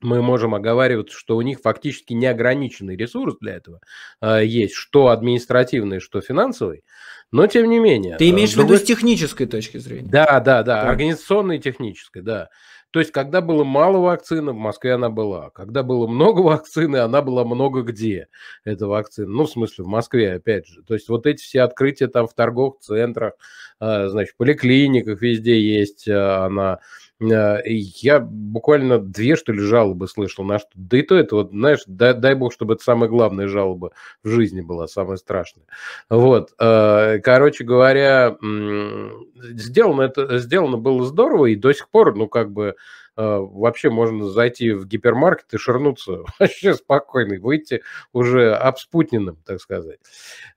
мы можем оговаривать, что у них фактически неограниченный ресурс для этого э, есть, что административный, что финансовый. Но тем не менее. Ты э, имеешь другой... в виду с технической точки зрения? Да, да, да, да. организационной и технической, да. То есть, когда было мало вакцины, в Москве она была. Когда было много вакцины, она была много где, эта вакцина. Ну, в смысле, в Москве, опять же. То есть, вот эти все открытия там в торговых центрах, а, значит, в поликлиниках везде есть а, она. Э, я буквально две, что ли, жалобы слышал на что. Да и то это вот, знаешь, дай, дай бог, чтобы это самая главная жалоба в жизни была, самая страшная. Вот. Э, короче говоря, сделано это, сделано было здорово, и до сих пор, ну, как бы, Э, вообще можно зайти в гипермаркет и шернуться вообще спокойно, выйти уже обспутненным, так сказать.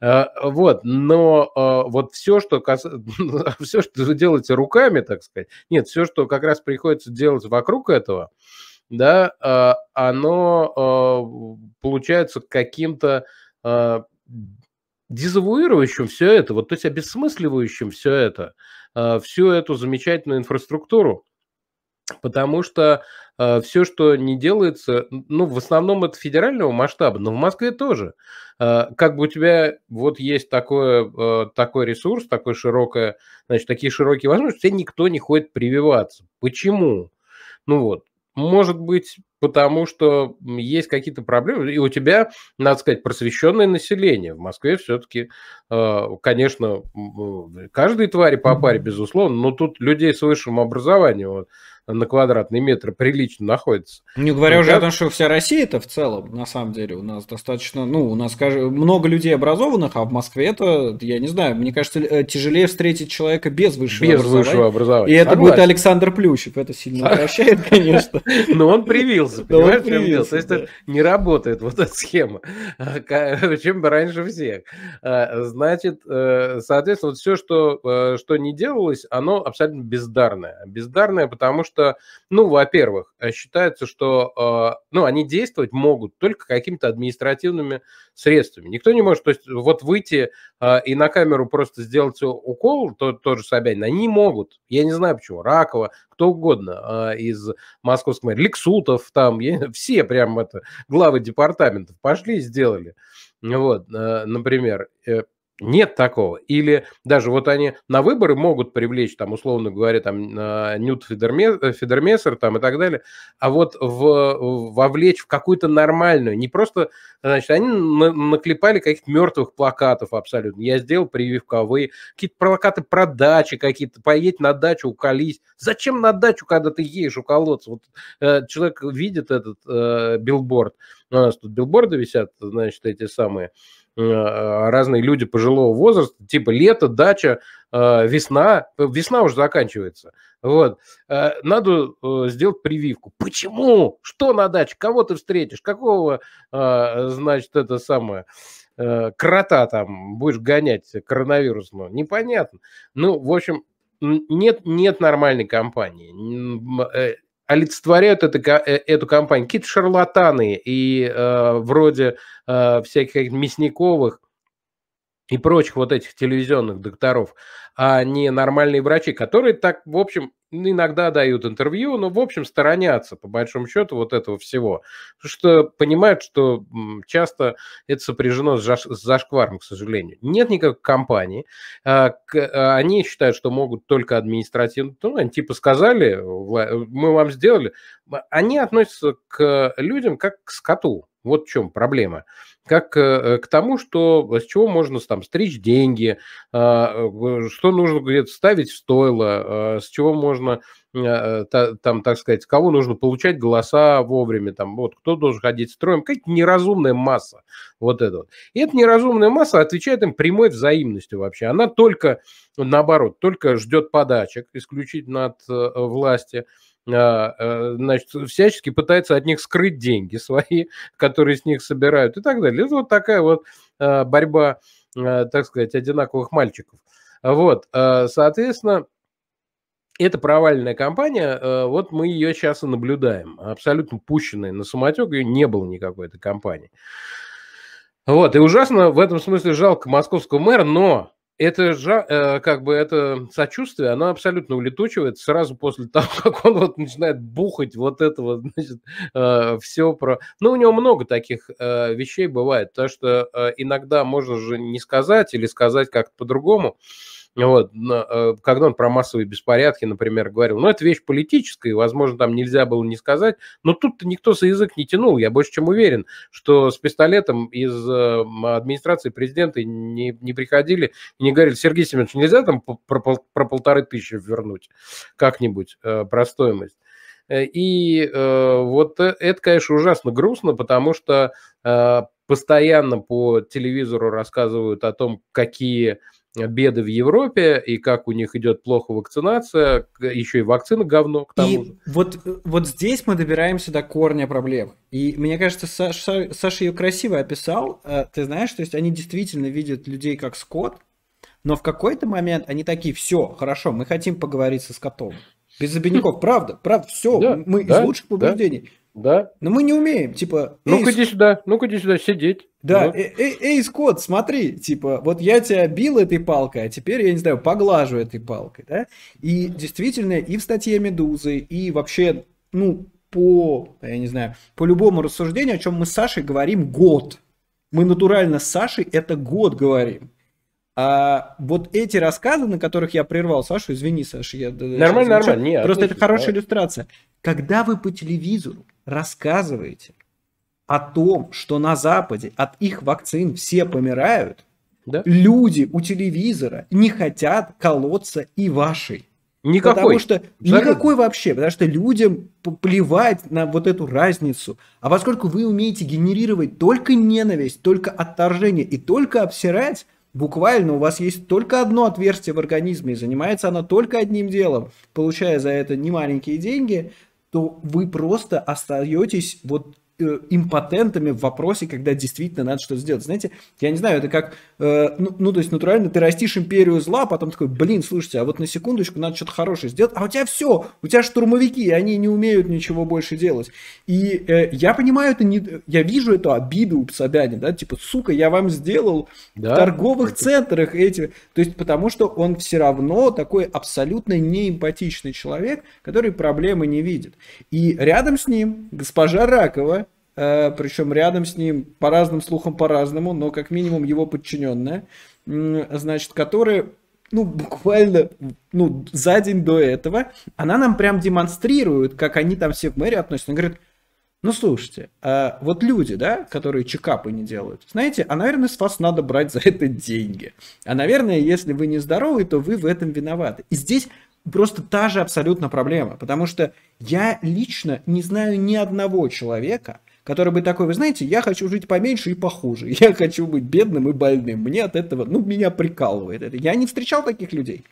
Э, вот, но э, вот все, что, кас... все, что вы делаете руками, так сказать, нет, все, что как раз приходится делать вокруг этого, да, оно получается каким-то дезавуирующим все это, вот, то есть обесмысливающим все это, всю эту замечательную инфраструктуру, Потому что э, все, что не делается, ну, в основном это федерального масштаба, но в Москве тоже. Э, как бы у тебя вот есть такое, э, такой ресурс, такой широкое, значит, такие широкие возможности, тебе никто не ходит прививаться. Почему? Ну вот, может быть, потому что есть какие-то проблемы, и у тебя, надо сказать, просвещенное население. В Москве все-таки, э, конечно, каждой твари по паре, безусловно, но тут людей с высшим образованием, вот, на квадратный метр прилично находится. Не говоря Но уже это... о том, что вся Россия это в целом, на самом деле, у нас достаточно, ну, у нас, скажем, много людей образованных, а в Москве это, я не знаю, мне кажется, э, тяжелее встретить человека без высшего без образования. высшего образования. И Согласен. это будет Александр Плющев, это сильно упрощает, конечно. Но он привился, понимаешь, привился. Это не работает вот эта схема, чем раньше всех. А, значит, э, соответственно, вот все, что, э, что не делалось, оно абсолютно бездарное. Бездарное, потому что что, ну, во-первых, э, считается, что, э, ну, они действовать могут только какими-то административными средствами. Никто не может, то есть вот выйти э, и на камеру просто сделать укол, то, тоже Собянин, они могут. Я не знаю почему. Ракова, кто угодно из московского мэра, Лексутов там, все прям это, главы департаментов пошли и сделали. Вот, например, нет такого. Или даже вот они на выборы могут привлечь, там, условно говоря, там, а, Ньют э, Федермессер там, и так далее, а вот в, вовлечь в какую-то нормальную, не просто, значит, они на, наклепали каких-то мертвых плакатов абсолютно. Я сделал прививковые, какие-то плакаты про дачи какие-то, поедь на дачу, уколись. Зачем на дачу, когда ты едешь уколоться? Вот, э, человек видит этот э, билборд, у нас тут билборды висят, значит, эти самые, Э, а, разные люди пожилого возраста, типа лето, дача, э, весна, весна уже заканчивается. Вот. Э, надо сделать прививку. Почему? Что на даче? Кого ты встретишь? Какого, значит, это самое, крота там будешь гонять коронавирусного? Непонятно. Ну, в общем, нет, нет нормальной компании олицетворяют это, э, эту компанию. Какие-то шарлатаны и э, вроде э, всяких Мясниковых, и прочих вот этих телевизионных докторов, а не нормальные врачи, которые так, в общем, иногда дают интервью, но, в общем, сторонятся, по большому счету, вот этого всего. Потому что понимают, что часто это сопряжено с, заш... с зашкваром, к сожалению. Нет никакой компании. А, а они считают, что могут только административно. Ну, они типа сказали, мы вам сделали. Они относятся к людям как к скоту. Вот в чем проблема. Как э, к тому, что э, с чего можно там стричь деньги, а, э, что нужно где-то ставить в стойло, а, с чего можно там, так сказать, кого нужно получать голоса вовремя, там, вот, кто должен ходить с троем, какая-то неразумная масса, вот это вот. И эта неразумная масса отвечает им прямой взаимностью вообще. Она только, наоборот, только ждет подачек исключительно от власти, а, э, значит, всячески пытается от них скрыть деньги свои, которые с них собирают и так далее. Это вот такая вот а, борьба, а, так сказать, одинаковых мальчиков. Вот, соответственно, это провальная кампания. вот мы ее сейчас и наблюдаем, абсолютно пущенная на самотек, ее не было никакой этой кампании. Вот, и ужасно в этом смысле жалко московского мэра, но это же, э, как бы это сочувствие, оно абсолютно улетучивается сразу после того, как он вот начинает бухать вот это вот, значит, э, все про... Ну, у него много таких э, вещей бывает, то, что иногда можно же не сказать или сказать как-то по-другому. Вот, э, когда он про массовые беспорядки, например, говорил, ну, это вещь политическая, и, возможно, там нельзя было не сказать, но тут-то никто за язык не тянул. Я больше чем уверен, что с пистолетом из э, администрации президента не, не приходили и не говорили, Сергей Семенович, нельзя там про, про полторы тысячи вернуть как-нибудь э, про стоимость. И э, вот это, конечно, ужасно грустно, потому что э, постоянно по телевизору рассказывают о том, какие беды в Европе и как у них идет плохо вакцинация, еще и вакцина говно к тому и же. Вот, вот здесь мы добираемся до корня проблем. И мне кажется, Саша, Саша ее красиво описал. Э, ты знаешь, то есть они действительно видят людей как скот, но в какой-то момент они такие, все, хорошо, мы хотим поговорить со скотом. Без обиняков, правда, правда, все, да, мы да, из лучших побуждений. Да. Да. Но мы не умеем, типа... Ну-ка иди сюда, ну-ка иди сюда, сидеть. Да, вот. эй, Скотт, смотри, типа, вот я тебя бил этой палкой, а теперь, я не знаю, поглажу этой палкой, да? И действительно, и в статье «Медузы», и вообще, ну, по, я не знаю, по любому рассуждению, о чем мы с Сашей говорим год. Мы натурально с Сашей это год говорим. А вот эти рассказы, на которых я прервал Сашу, извини, Саша, я... Нормально, нормально, нет. Просто это хорошая иллюстрация. Когда вы по телевизору рассказываете о том, что на Западе от их вакцин все помирают, да? люди у телевизора не хотят колоться и вашей. Никакой. Потому что Абсолютно. никакой вообще, потому что людям плевать на вот эту разницу. А поскольку вы умеете генерировать только ненависть, только отторжение и только обсирать, буквально у вас есть только одно отверстие в организме, и занимается оно только одним делом, получая за это немаленькие деньги, то вы просто остаетесь вот Э, импотентами в вопросе, когда действительно надо что-то сделать. Знаете, я не знаю, это как, э, ну, ну, то есть натурально ты растишь империю зла, а потом такой, блин, слушайте, а вот на секундочку надо что-то хорошее сделать, а у тебя все, у тебя штурмовики, и они не умеют ничего больше делать. И э, я понимаю, это не, я вижу эту обиду у Собянина, да, типа, сука, я вам сделал да? в торговых это... центрах эти, то есть потому что он все равно такой абсолютно неэмпатичный человек, который проблемы не видит. И рядом с ним госпожа Ракова, Э, причем рядом с ним, по разным слухам, по-разному, но как минимум его подчиненная, значит, которая ну, буквально, ну, за день до этого, она нам прям демонстрирует, как они там все к мэрии относятся. Она говорит, ну, слушайте, а вот люди, да, которые чекапы не делают, знаете, а, наверное, с вас надо брать за это деньги. А, наверное, если вы не здоровы, то вы в этом виноваты. И здесь просто та же абсолютно проблема, потому что я лично не знаю ни одного человека, который бы такой, вы знаете, я хочу жить поменьше и похуже, я хочу быть бедным и больным, мне от этого, ну, меня прикалывает это. Я не встречал таких людей.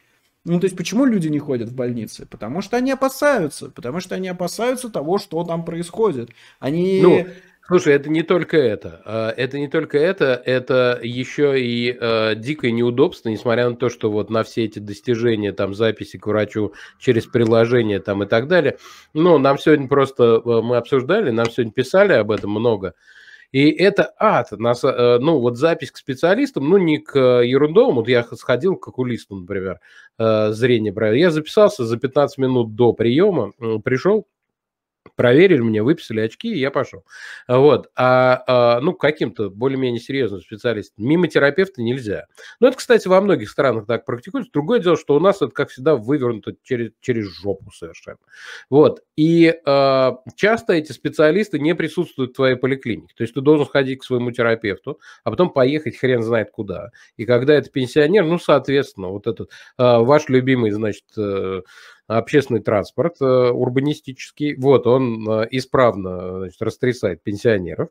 Ну, то есть, почему люди не ходят в больницы? Потому что они опасаются, потому что они опасаются того, что там происходит. Они... Ну, Слушай, это не только это. А, это не только это, это еще и а, дикое неудобство, несмотря на то, что вот на все эти достижения, там, записи к врачу через приложение там и так далее. Но ну, нам сегодня просто, а, мы обсуждали, нам сегодня писали об этом много. И это ад. Нас, ну, вот запись к специалистам, ну, не к ерундовому. Вот я сходил к окулисту, например, зрение проверил. Я записался за 15 минут до приема, пришел, проверили мне, выписали очки, и я пошел. Вот. А, а ну, каким-то более-менее серьезным специалистом. Мимо терапевта нельзя. Но ну, это, кстати, во многих странах так практикуется. Другое дело, что у нас это, как всегда, вывернуто через, через жопу совершенно. Вот. И а, часто эти специалисты не присутствуют в твоей поликлинике. То есть ты должен ходить к своему терапевту, а потом поехать хрен знает куда. И когда это пенсионер, ну, соответственно, вот этот а, ваш любимый, значит, э, общественный транспорт э, урбанистический, вот, он э, исправно значит, растрясает пенсионеров,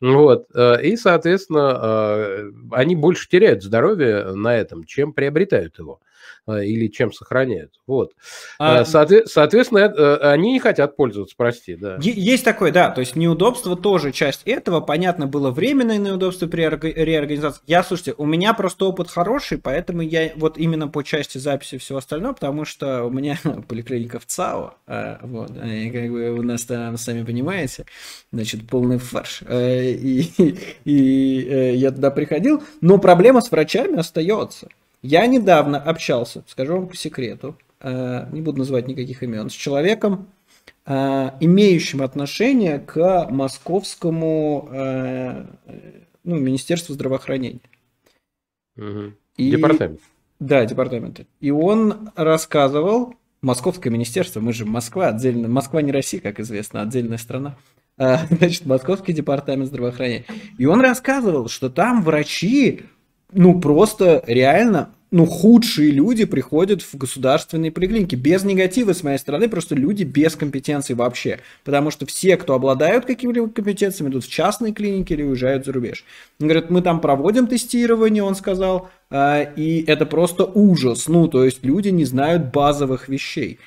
вот, э, и, соответственно, они больше теряют здоровье на этом, чем приобретают его. Э, или чем сохраняют. Вот. А... Э, соотве- соответственно, э, они не хотят пользоваться, прости, да. Есть такое, да, то есть неудобство тоже часть этого. Понятно, было временное неудобство при реорганизации. Я, слушайте, у меня просто опыт хороший, поэтому я вот именно по части записи всего остального, потому что у меня поликлиника в ЦАО, вот, и как бы у нас там, сами понимаете, значит, полный фарш. И, и, и я туда приходил, но проблема с врачами остается. Я недавно общался, скажу вам по секрету, э, не буду называть никаких имен, с человеком, э, имеющим отношение к московскому э, ну, Министерству здравоохранения. Угу. И... Департамент. Да, департамент. И он рассказывал, Московское министерство, мы же Москва, отдельная, Москва не Россия, как известно, отдельная страна. Значит, Московский департамент здравоохранения. И он рассказывал, что там врачи ну просто реально ну, худшие люди приходят в государственные приглинки. Без негатива, с моей стороны, просто люди без компетенции вообще. Потому что все, кто обладают какими-либо компетенциями, идут в частные клиники или уезжают за рубеж. Он говорит, мы там проводим тестирование, он сказал, а, и это просто ужас. Ну, то есть люди не знают базовых вещей.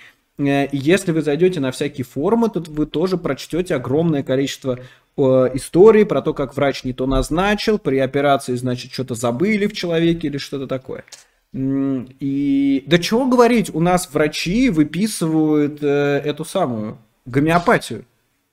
Э, и Если вы зайдете на всякие форумы, тут вы тоже прочтете огромное количество э, истории про то, как врач не то назначил, при операции, значит, что-то забыли в человеке или что-то такое. И да чего говорить, у нас врачи выписывают э, эту самую гомеопатию.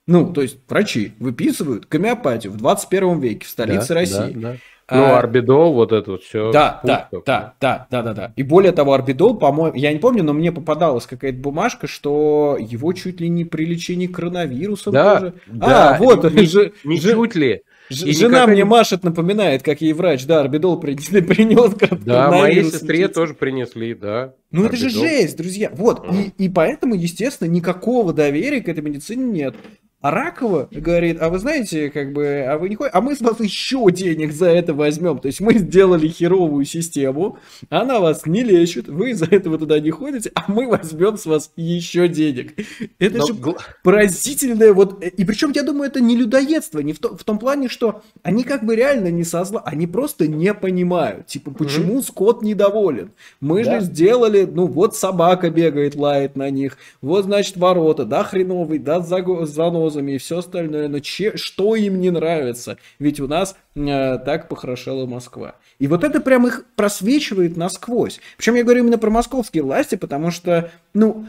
Ну, то есть врачи выписывают гомеопатию в 21 веке в столице да, России. Да, да. Ну, орбидол, вот это вот все. Да, да, да, да, да, да, да. И более того, орбидол, по-моему, я не помню, но мне попадалась какая-то бумажка, что его чуть ли не при лечении коронавируса да, тоже. Да, а, вот, не, же, не чуть ли. Ж, и жена никакая... мне машет, напоминает, как ей врач, да, орбидол при... принес. Да, моей сестре тоже принесли, да. Ну орбидол. это же жесть, друзья. Вот, mm. и, и поэтому, естественно, никакого доверия к этой медицине нет. Аракова говорит, а вы знаете, как бы, а вы не ходите, а мы с вас еще денег за это возьмем. То есть мы сделали херовую систему, она вас не лечит, вы из-за этого туда не ходите, а мы возьмем с вас еще денег. Это Но... же поразительное вот... Э, и причем, я думаю, это не людоедство, не в, то... в том плане, что они как бы реально не со зла, они просто не понимают, типа, почему угу. скот недоволен. Мы да. же сделали, ну вот собака бегает, лает на них, вот, значит, ворота, да, хреновый, да, за занос, прогнозами и все остальное, но че, что им не нравится? Ведь у нас э, так похорошела Москва. И вот это прям их просвечивает насквозь. Причем я говорю именно про московские власти, потому что, ну,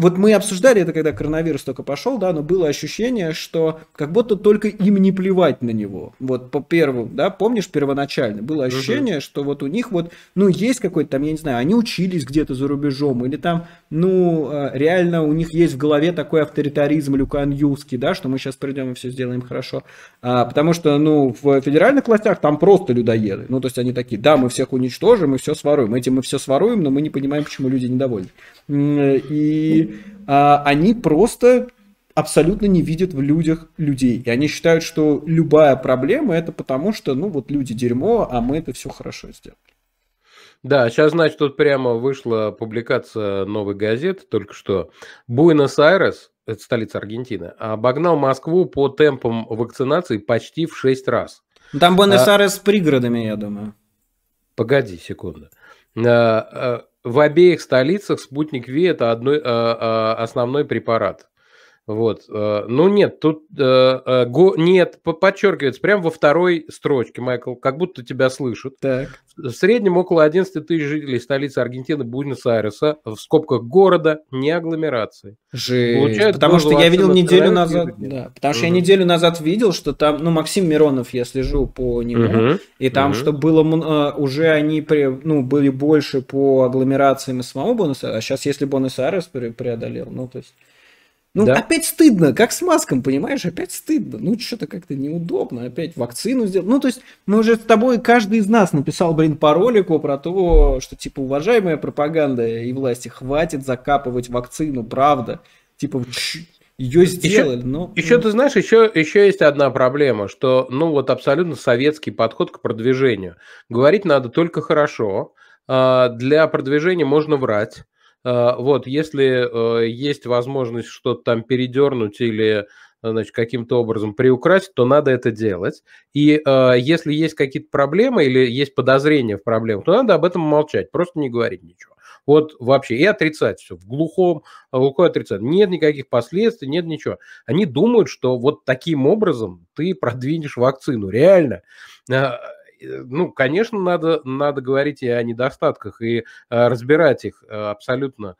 вот мы обсуждали это, когда коронавирус только пошел, да, но было ощущение, что как будто только им не плевать на него. Вот по первому, да, помнишь, первоначально было ощущение, угу. что вот у них вот, ну, есть какой-то там, я не знаю, они учились где-то за рубежом, или там, ну, а, реально у них есть в голове такой авторитаризм люкан юский, да, что мы сейчас придем и все сделаем хорошо. А, потому что, ну, в федеральных властях там просто людоеды. Ну, то есть они такие, да, мы всех уничтожим мы все своруем. Этим мы все своруем, но мы не понимаем, почему люди недовольны. Э, и а, они просто абсолютно не видят в людях людей. И они считают, что любая проблема это потому, что, ну, вот люди дерьмо, а мы это все хорошо сделали. Да, сейчас, значит, тут прямо вышла публикация новой газеты только что. Буэнос-Айрес, это столица Аргентины, обогнал Москву по темпам вакцинации почти в 6 раз. Там а Буэнос-Айрес а... с пригородами, я думаю. Погоди секунду. А, а, в обеих столицах спутник Ви – это одной, а, а, основной препарат. Вот. Э, ну нет, тут э, э, го, нет, подчеркивается, прямо во второй строчке, Майкл, как будто тебя слышат. Так. В среднем около 11 тысяч жителей столицы Аргентины Буэнос-Айреса, в скобках города, не агломерации. Жесть. Потому что я видел неделю назад, да, потому что угу. я неделю назад видел, что там, ну, Максим Миронов, я слежу по нему, угу. и там, угу. что было, уже они, при, ну, были больше по агломерациям и самого Буэнос-Айреса, а сейчас, если Буэнос-Айрес преодолел, ну, то есть... Ну, да? опять стыдно, как с маском, понимаешь, опять стыдно. Ну, что-то как-то неудобно, опять вакцину сделать. Ну, то есть, мы уже с тобой, каждый из нас написал, блин, по ролику про то, что, типа, уважаемая пропаганда и власти, хватит закапывать вакцину, правда. Типа, ее сделали, еще, но... Еще ну. ты знаешь, еще, еще есть одна проблема, что, ну, вот абсолютно советский подход к продвижению. Говорить надо только хорошо, а, для продвижения можно врать, а, вот, если э, есть возможность что-то там передернуть или значит, каким-то образом приукрасить, то надо это делать. И э, если есть какие-то проблемы или есть подозрения в проблемах, то надо об этом молчать, просто не говорить ничего. Вот вообще, и отрицать все, в глухом, а глухой отрицать. Нет никаких последствий, нет ничего. Они думают, что вот таким образом ты продвинешь вакцину. Реально. Э, ну, конечно, надо, надо говорить и о недостатках, и э, разбирать их э, абсолютно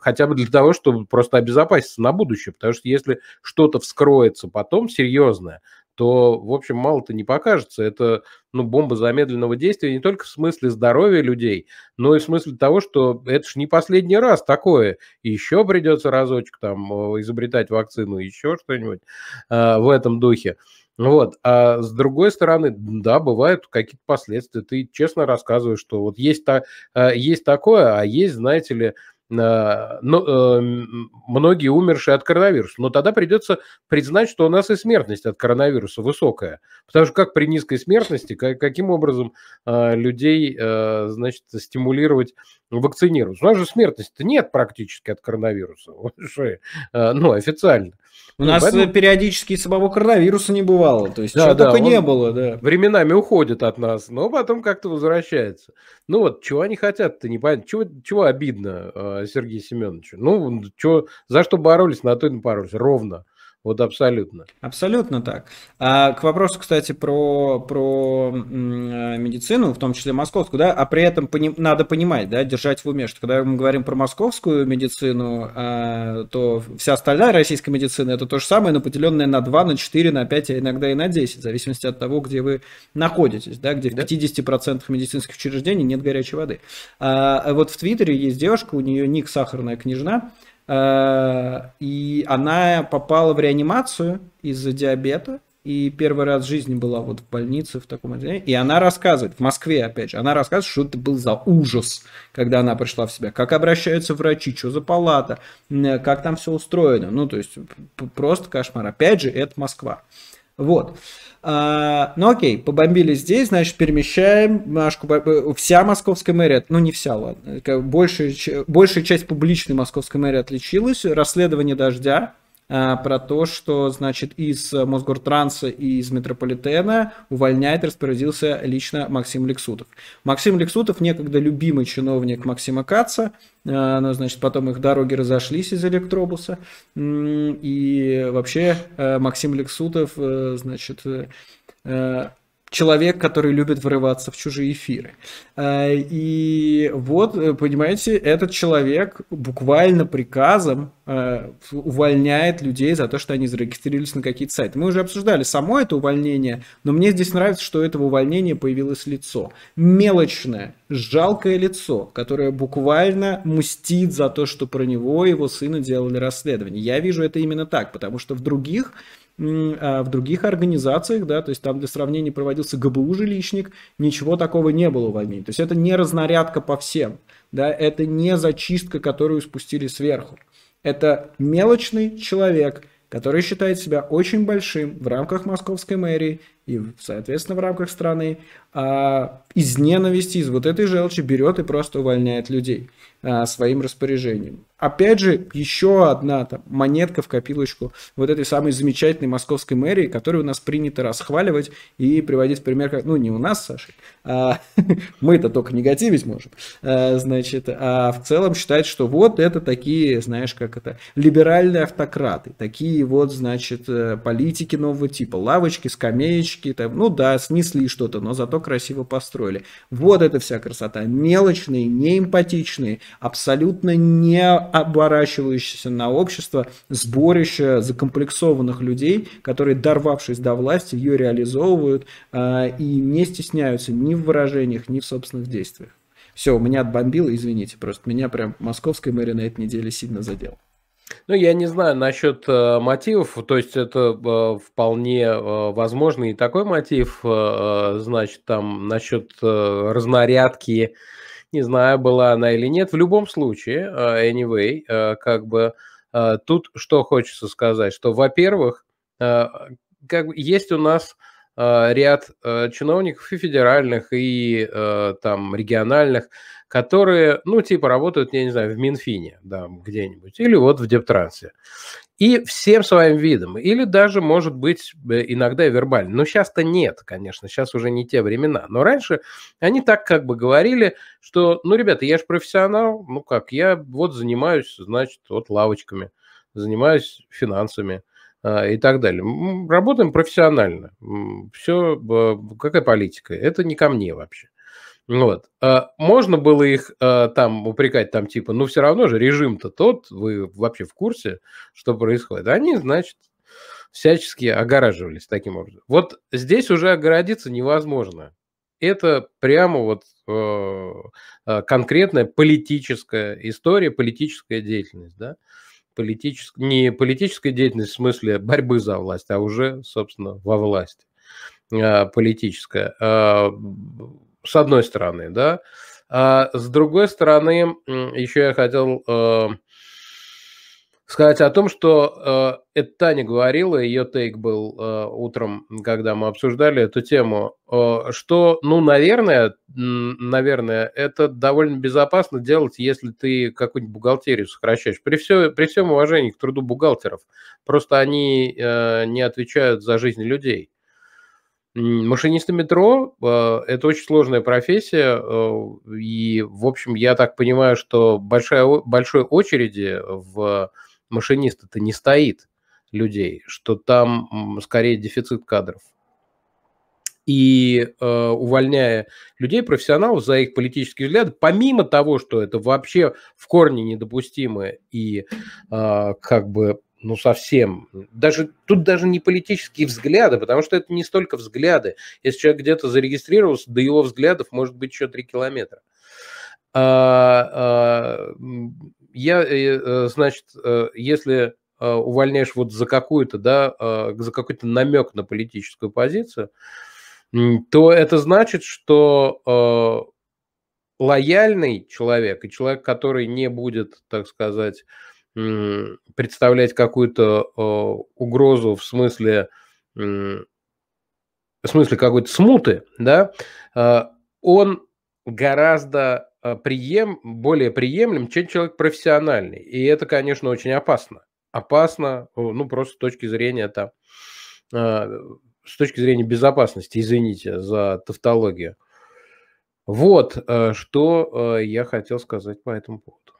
хотя бы для того, чтобы просто обезопаситься на будущее, потому что если что-то вскроется потом серьезное, то, в общем, мало-то не покажется. Это, ну, бомба замедленного действия не только в смысле здоровья людей, но и в смысле того, что это же не последний раз такое. Еще придется разочек там изобретать вакцину, еще что-нибудь э, в этом духе. Ну вот. А с другой стороны, да, бывают какие-то последствия. Ты честно рассказываешь, что вот есть, та, э, есть такое, а есть, знаете ли, Э, но, ну, э, многие умершие от коронавируса. Но тогда придется признать, что у нас и смертность от коронавируса высокая. Потому что как при низкой смертности, как каким образом э, людей значит, стимулировать вакцинировать? У нас же смертности нет практически от коронавируса. Ну, официально. У нас Поэтому... периодически самого коронавируса не бывало. То есть, да, чего да, только не было. Да. Временами уходит от нас, но потом как-то возвращается. Ну вот, чего они хотят-то, не понятно. Чего, чего обидно Сергею Семеновичу. Ну, чё, за что боролись, на то и напоролись. Ровно. Вот абсолютно. Абсолютно так. А, к вопросу, кстати, про, про медицину, в том числе московскую, да, а при этом пони, надо понимать, да, держать в уме, что когда мы говорим про московскую медицину, а, то вся остальная российская медицина это то же самое, но поделенное на 2, на 4, на 5, а иногда и на 10, в зависимости от того, где вы находитесь, да, где в 50% медицинских учреждений нет горячей воды. А, вот в Твиттере есть девушка, у нее ник «Сахарная княжна», Э, и она попала в реанимацию из-за диабета. И первый раз в жизни была вот в больнице, в таком отделении. И она рассказывает, в Москве, опять же, она рассказывает, что это был за ужас, когда она пришла в себя. Как обращаются врачи, что за палата, как там все устроено. Ну, то есть, просто кошмар. Опять же, это Москва. Вот. А, ну окей, побомбили здесь, значит, перемещаем Машку. Э, вся московская мэрия, ну не вся, ладно. Э, большая, большая часть публичной московской мэрии отличилась. Расследование дождя, Э, про то, что, значит, из э, Мосгортранса и из метрополитена увольняет, распорядился лично Максим Лексутов. Максим Лексутов, некогда любимый чиновник Максима Каца, э, но ну, значит, потом их дороги разошлись из электробуса, и вообще Максим Лексутов, значит, человек, который любит врываться в чужие эфиры. Э, и вот, э, понимаете, этот человек буквально приказом э, увольняет людей за то, что они зарегистрировались на какие-то сайты. Мы уже обсуждали само это увольнение, но мне здесь нравится, что у этого увольнения появилось лицо. Мелочное, жалкое лицо, которое буквально мстит за то, что про него и его сына делали расследование. Я вижу это именно так, потому что в других а в других организациях, да, то есть там для сравнения проводился ГБУ жилищник, ничего такого не было увольнений. То есть это не разнарядка по всем, да, это не зачистка, которую спустили сверху. Это мелочный человек, который считает себя очень большим в рамках московской мэрии и, соответственно, в рамках страны, а из ненависти, из вот этой желчи берет и просто увольняет людей а, своим распоряжением опять же, еще одна там, монетка в копилочку вот этой самой замечательной московской мэрии, которую у нас принято расхваливать и приводить в пример, как, ну, не у нас, Саша, а, мы это только негативить можем, а, значит, а в целом считать, что вот это такие, знаешь, как это, либеральные автократы, такие вот, значит, э, политики нового типа, лавочки, скамеечки, там, ну да, снесли что-то, но зато красиво построили. Вот эта вся красота, мелочные, неэмпатичные, абсолютно не оборачивающееся на общество сборище закомплексованных людей, которые, дорвавшись до власти, ее реализовывают а, и не стесняются ни в выражениях, ни в собственных действиях. Все, меня отбомбило, извините, просто меня прям московская мэрия на этой неделе сильно задела. Ну, я не знаю насчет э, мотивов, то есть это э, вполне э, возможно и такой мотив, э, э значит, там насчет э, разнарядки, не знаю, была она или нет. В любом случае, э, anyway, э, как бы э, тут что хочется сказать, что, во-первых, как бы есть у нас ряд чиновников и федеральных, и там региональных, которые, ну, типа, работают, я не знаю, в Минфине, да, где-нибудь, или вот в Дептрансе. И всем своим видом, или даже, может быть, э, иногда и вербально. Но сейчас-то нет, конечно, сейчас уже не те времена. Но раньше они так как бы говорили, что, ну, ребята, я же профессионал, ну как, я вот занимаюсь, значит, вот лавочками, занимаюсь финансами, а, и так далее. Работаем профессионально. Все, э, какая политика? Это не ко мне вообще. Ну вот. А можно было их а, там упрекать, там типа, ну все равно же режим-то тот, вы вообще в курсе, что происходит. Они, значит, всячески огораживались таким образом. Вот здесь уже огородиться невозможно. Это прямо вот э, а, конкретная политическая история, политическая деятельность, да? Политичес... Не политическая деятельность в смысле борьбы за власть, а уже, собственно, во власти политическая с одной стороны, да. А с другой стороны, еще я хотел э, сказать о том, что э, это Таня говорила, ее тейк был э, утром, когда мы обсуждали эту тему, э, что, ну, наверное, наверное, это довольно безопасно делать, если ты какую-нибудь бухгалтерию сокращаешь. При, всем при всем уважении к труду бухгалтеров, просто они не отвечают за жизнь людей. Машинисты метро а, – это очень сложная профессия, а, и, в общем, я так понимаю, что большая, большой очереди в машиниста-то не стоит людей, что там скорее дефицит кадров. И э, увольняя людей, профессионалов за их политические взгляды, помимо того, что это вообще в корне недопустимо и э, как бы ну совсем. Даже, тут даже не политические взгляды, потому что это не столько взгляды. Если человек где-то зарегистрировался, до его взглядов может быть еще 3 километра. А, а, я, э, э, значит, э, если увольняешь вот за какую-то, да, за какой-то намек на политическую позицию, то это значит, что лояльный человек и человек, который не будет, так сказать, представлять какую-то э, угрозу в смысле, в смысле какой-то смуты, да, э, он гораздо э, прием, более приемлем, чем человек профессиональный. И это, конечно, очень опасно. Опасно, ну, просто с точки зрения там, с точки зрения безопасности, извините за тавтологию. Вот, что я хотел сказать по этому поводу.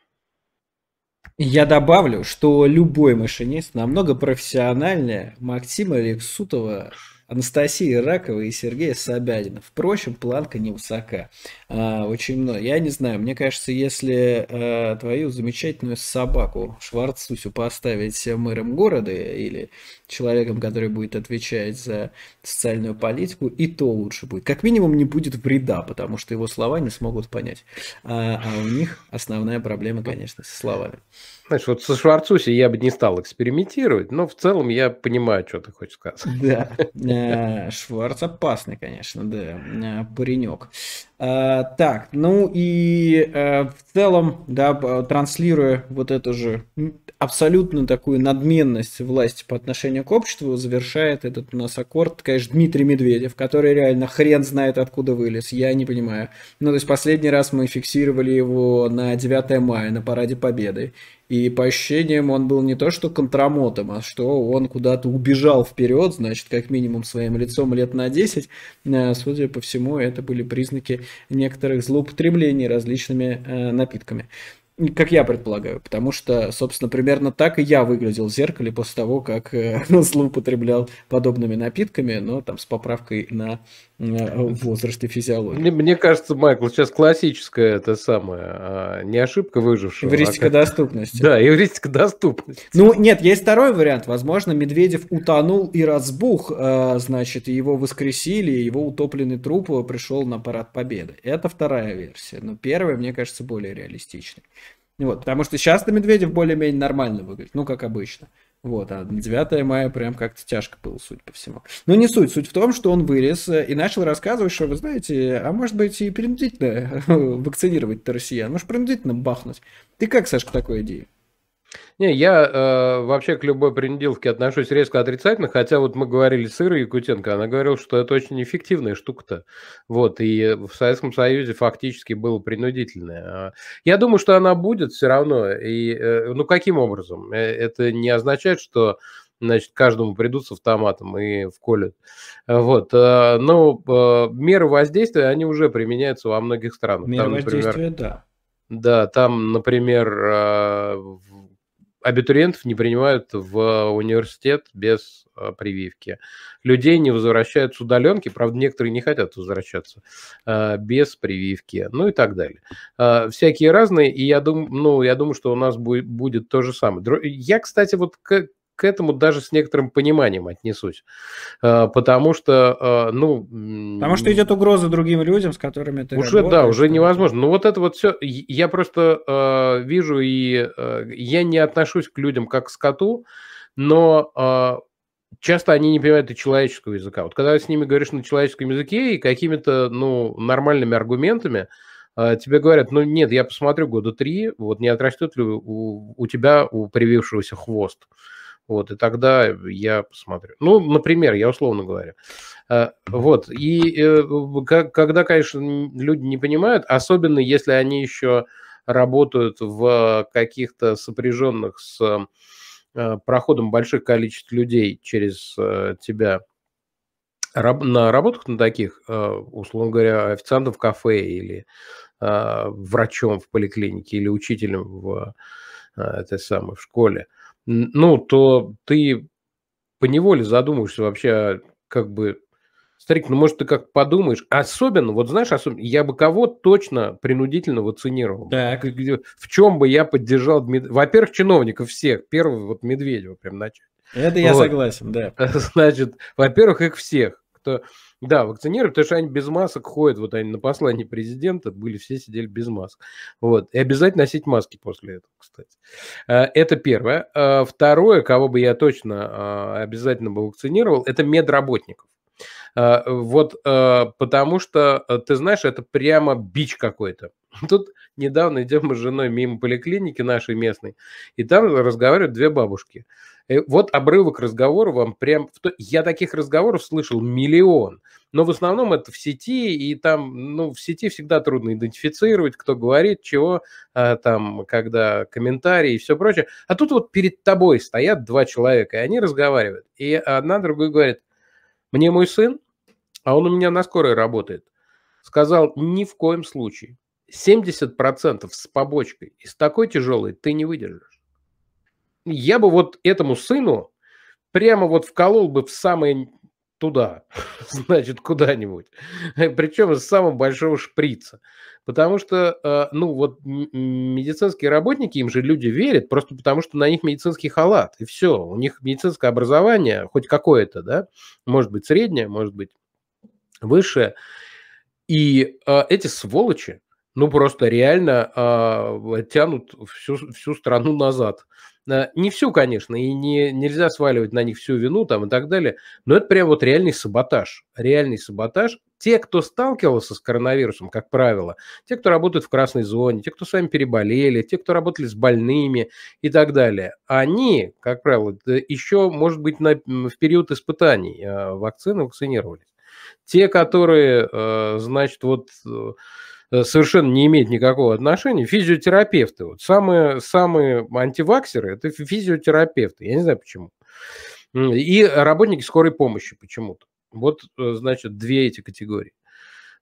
Я добавлю, что любой машинист намного профессиональнее Максима Лексутова, Анастасии Раковой и Сергея Собянина. Впрочем, планка не высока. А, очень много. Я не знаю, мне кажется, если а, твою замечательную собаку Шварцусю поставить мэром города или человеком, который будет отвечать за социальную политику, и то лучше будет. Как минимум не будет вреда, потому что его слова не смогут понять. А, а у них основная проблема, конечно, со словами. Знаешь, вот со Шварцуси я бы не стал экспериментировать, но в целом я понимаю, что ты хочешь сказать. Да, э, Шварц опасный, конечно, да, э, паренек. А, так, ну и э, в целом, да, транслируя вот эту же абсолютно такую надменность власти по отношению к обществу, завершает этот у нас аккорд, конечно, Дмитрий Медведев, который реально хрен знает откуда вылез, я не понимаю. Ну, то есть последний раз мы фиксировали его на 9 мая, на Параде Победы. И по ощущениям он был не то что контрамотом, а что он куда-то убежал вперед, значит, как минимум своим лицом лет на 10. Э, судя по всему, это были признаки некоторых злоупотреблений различными э, напитками. Как я предполагаю, потому что, собственно, примерно так и я выглядел в зеркале после того, как э, злоупотреблял подобными напитками, но там с поправкой на Э, возраст и физиология. Мне, мне кажется, Майкл, сейчас классическая это самое, а, не ошибка выжившего. Эвристика а как... доступности. Да, эвристика доступности. Ну, нет, есть второй вариант. Возможно, Медведев утонул и разбух, э, значит, его воскресили, его утопленный труп пришел на парад победы. Это вторая версия. Но первая, мне кажется, более реалистичной. Вот, потому что сейчас на Медведев более-менее нормально выглядит, ну, как обычно. Вот, а 9 мая прям как-то тяжко было, суть по всему. Но не суть. Суть в том, что он вылез э, и начал рассказывать, что, вы знаете, а может быть и принудительно вакцинировать-то россиян. Может, принудительно бахнуть. Ты как, Сашка, такой идею? Не, я э, вообще к любой принудиловке отношусь резко отрицательно, хотя вот мы говорили с Ирой Якутенко, она говорила, что это очень эффективная штука-то. Вот, и в Советском Союзе фактически было принудительное. Я думаю, что она будет все равно. И, э, ну, каким образом? Э, это не означает, что значит, каждому придут с автоматом и вколят, Вот. Э, но э, меры воздействия, они уже применяются во многих странах. Меры воздействия, да. Да, там, например, абитуриентов не принимают в университет без а, прививки. Людей не возвращают с удаленки, правда, некоторые не хотят возвращаться а, без прививки, ну и так далее. А, всякие разные, и я думаю, ну, я думаю, что у нас будет, будет то же самое. Я, кстати, вот к, к этому даже с некоторым пониманием отнесусь, а, потому что, а, ну... Потому что идет угроза другим людям, с которыми ты Уже, работаешь, да, уже невозможно. Но ну, вот это вот все, я просто а, вижу, и я не отношусь к людям как к скоту, но часто они не понимают и человеческого языка. Вот когда с ними говоришь на человеческом языке и какими-то, ну, нормальными аргументами, тебе говорят, ну нет, я посмотрю года три, вот не отрастет ли у, у тебя, у привившегося хвост. Uh, вот, и тогда я посмотрю. Ну, например, я условно говорю. Э, вот, и э, когда, конечно, люди не понимают, особенно если они еще работают в каких-то сопряженных с э, проходом больших количеств людей через тебя на работах на таких, условно говоря, официантом в кафе или врачом в поликлинике или учителем в этой самой в школе – ну, то ты поневоле задумаешься вообще, а, как бы, старик, ну, может, ты как подумаешь. Особенно, вот знаешь, особенно, я бы кого точно принудительно вакцинировал. Так. В чем бы я поддержал, во-первых, чиновников всех, первый вот Медведева прям начать. Это я вот. согласен, да. Значит, во-первых, их всех как-то, да, вакцинировали, потому что они без масок ходят, вот они на послании президента были, все сидели без масок. Вот. И обязательно носить маски после этого, кстати. Э, это первое. Э, второе, кого бы я точно э, обязательно бы вакцинировал, это медработников. Вот потому что, ты знаешь, это прямо бич какой-то. Тут недавно идем мы с женой мимо поликлиники нашей местной, и там разговаривают две бабушки. Э, вот обрывок разговора вам прям... Я таких разговоров слышал миллион, но в основном это в сети, и там, ну, в сети всегда трудно идентифицировать, кто говорит, чего, а, там, когда комментарии и все прочее. А тут вот перед тобой стоят два человека, и они разговаривают. И одна другой говорит, мне мой сын, а он у меня на скорой работает, сказал, ни в коем случае, 70% с побочкой и с такой тяжелой ты не выдержишь я бы вот этому сыну прямо вот вколол бы в самое туда, значит, куда-нибудь. Причем из самого большого шприца. Потому что, э, ну, вот медицинские работники, им же люди верят, просто потому что на них медицинский халат, и все. У них медицинское образование, хоть какое-то, да, может быть, среднее, может быть, высшее. И э, эти сволочи, ну просто реально э, тянут всю, всю страну назад. Э, не всю, конечно, и не, нельзя сваливать на них всю вину там и так далее, но это прям вот реальный саботаж. Реальный саботаж. Те, кто сталкивался с коронавирусом, как правило, те, кто работают в красной зоне, те, кто сами переболели, те, кто работали с больными и так далее, они, как правило, еще, может быть, на, в период испытаний э, вакцины вакцинировались. Те, которые, э, значит, вот Э, совершенно не имеет никакого отношения, физиотерапевты. Вот самые, самые антиваксеры – это физиотерапевты. Я не знаю, почему. И работники скорой помощи почему-то. Вот, э, значит, две эти категории.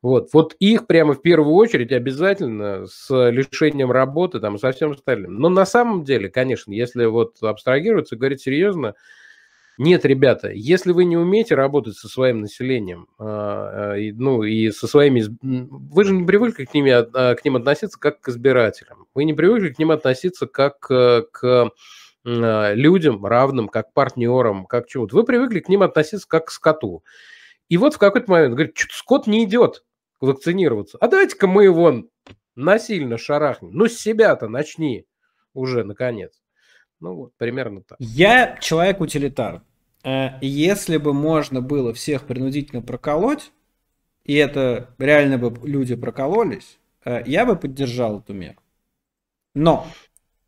Вот. вот их прямо в первую очередь обязательно с лишением работы там, со всем остальным. Но на самом деле, конечно, если вот абстрагироваться, говорить серьезно, нет, ребята, если вы не умеете работать со своим населением, а, а, ну и со своими... Вы же не привыкли к, ним, а, к ним относиться как к избирателям. Вы не привыкли к ним относиться как э, к людям равным, как партнерам, как чему-то. Вы привыкли к ним относиться как к скоту. И вот в какой-то момент говорит, что скот не идет вакцинироваться. А давайте-ка мы его насильно шарахнем. Ну, с себя-то начни уже, наконец. Ну вот, примерно так. Я человек-утилитар. Э, если бы можно было всех принудительно проколоть, и это реально бы люди прокололись, э, я бы поддержал эту меру. Но,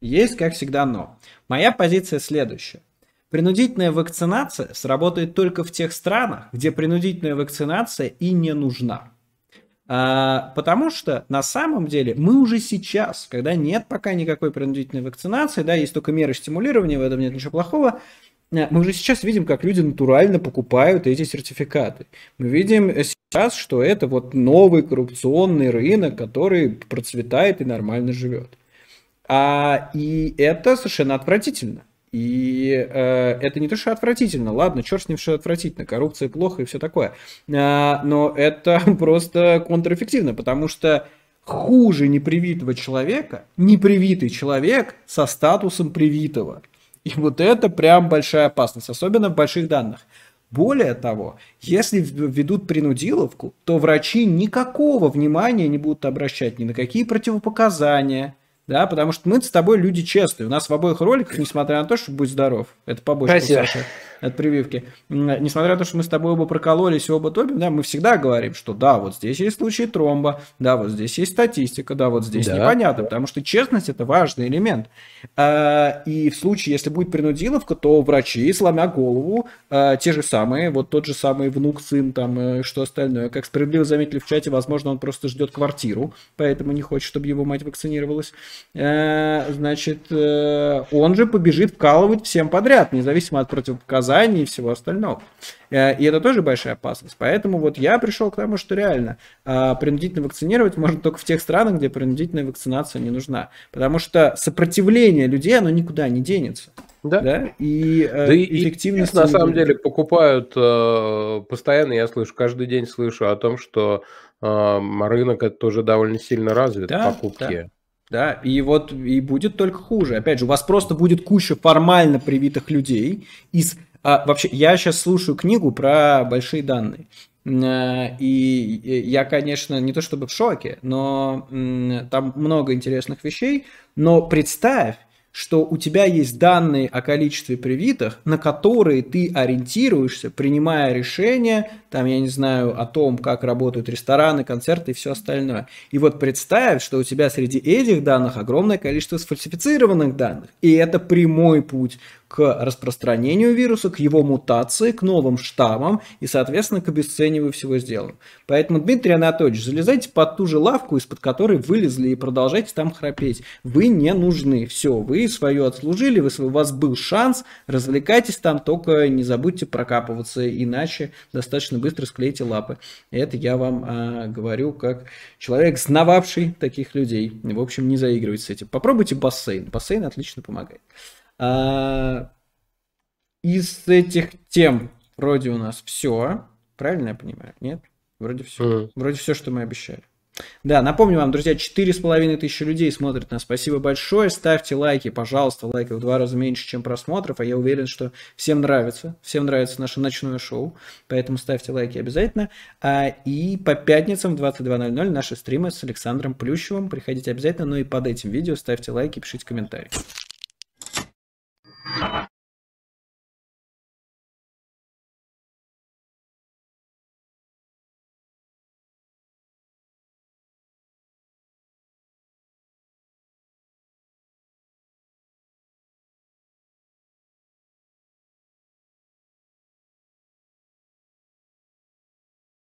есть как всегда но. Моя позиция следующая. Принудительная вакцинация сработает только в тех странах, где принудительная вакцинация и не нужна. А, потому что на самом деле мы уже сейчас, когда нет пока никакой принудительной вакцинации, да, есть только меры стимулирования, в этом нет ничего плохого, э, мы уже сейчас видим, как люди натурально покупают эти сертификаты. Мы видим э, сейчас, что это вот новый коррупционный рынок, который процветает и нормально живет. А, и это совершенно отвратительно. И э, это не то, что отвратительно. Ладно, черт с ним, что отвратительно. Коррупция плохо и все такое. Э, но это просто контрэффективно, потому что хуже непривитого человека, непривитый человек со статусом привитого. И вот это прям большая опасность, особенно в больших данных. Более того, если ведут принудиловку, то врачи никакого внимания не будут обращать ни на какие противопоказания, да, потому что мы с тобой люди честные. У нас в обоих роликах, несмотря на то, что будь здоров, это побочка Спасибо. Саша от прививки, несмотря на то, что мы с тобой оба прокололись оба топим, да, мы всегда говорим, что да, вот здесь есть случаи тромба, да, вот здесь есть статистика, да, вот здесь да. непонятно, потому что честность это важный элемент. А, и в случае, если будет принудиловка, то врачи, сломя голову, а, те же самые, вот тот же самый внук, сын там э, что остальное, как справедливо заметили в чате, возможно, он просто ждет квартиру, поэтому не хочет, чтобы его мать вакцинировалась. Э, значит, э, он же побежит вкалывать всем подряд, независимо от противопоказаний наказаний и всего остального. Э, и это тоже большая опасность. Поэтому вот я пришел к тому, что реально э, принудительно вакцинировать можно только в тех странах, где принудительная вакцинация не нужна. Потому что сопротивление людей, оно никуда не денется. Да. да? И э, да эффективность. И, на самом деле покупают э, постоянно, я слышу, каждый день слышу о том, что э, рынок это тоже довольно сильно развит да, покупки. Да. Да, и вот и будет только хуже. Опять же, у вас просто будет куча формально привитых людей из а, вообще, я сейчас слушаю книгу про большие данные. Э, и э, я, конечно, не то чтобы в шоке, но там много интересных вещей. Но представь, что у тебя есть данные о количестве привитых, на которые ты ориентируешься, принимая решение там, я не знаю, о том, как работают рестораны, концерты и все остальное. И вот представь, что у тебя среди этих данных огромное количество сфальсифицированных данных. И это прямой путь к распространению вируса, к его мутации, к новым штаммам и, соответственно, к обесцениванию всего сделанного. Поэтому, Дмитрий Анатольевич, залезайте под ту же лавку, из-под которой вылезли, и продолжайте там храпеть. Вы не нужны. Все, вы свое отслужили, вы, у вас был шанс, развлекайтесь там, только не забудьте прокапываться, иначе достаточно быстро склеите лапы. Это я вам а, говорю как человек, знававший таких людей. В общем, не заигрывайте с этим. Попробуйте бассейн. Бассейн отлично помогает. А, из этих тем вроде у нас все. Правильно я понимаю? Нет? Вроде все. Mm. Вроде все, что мы обещали. Да, напомню вам, друзья, четыре с половиной тысячи людей смотрят нас. Спасибо большое. Ставьте лайки, пожалуйста. Лайков в два раза меньше, чем просмотров. А я уверен, что всем нравится. Всем нравится наше ночное шоу. Поэтому ставьте лайки обязательно. А, и по пятницам в 22.00 наши стримы с Александром Плющевым. Приходите обязательно. Ну и под этим видео ставьте лайки, пишите комментарии.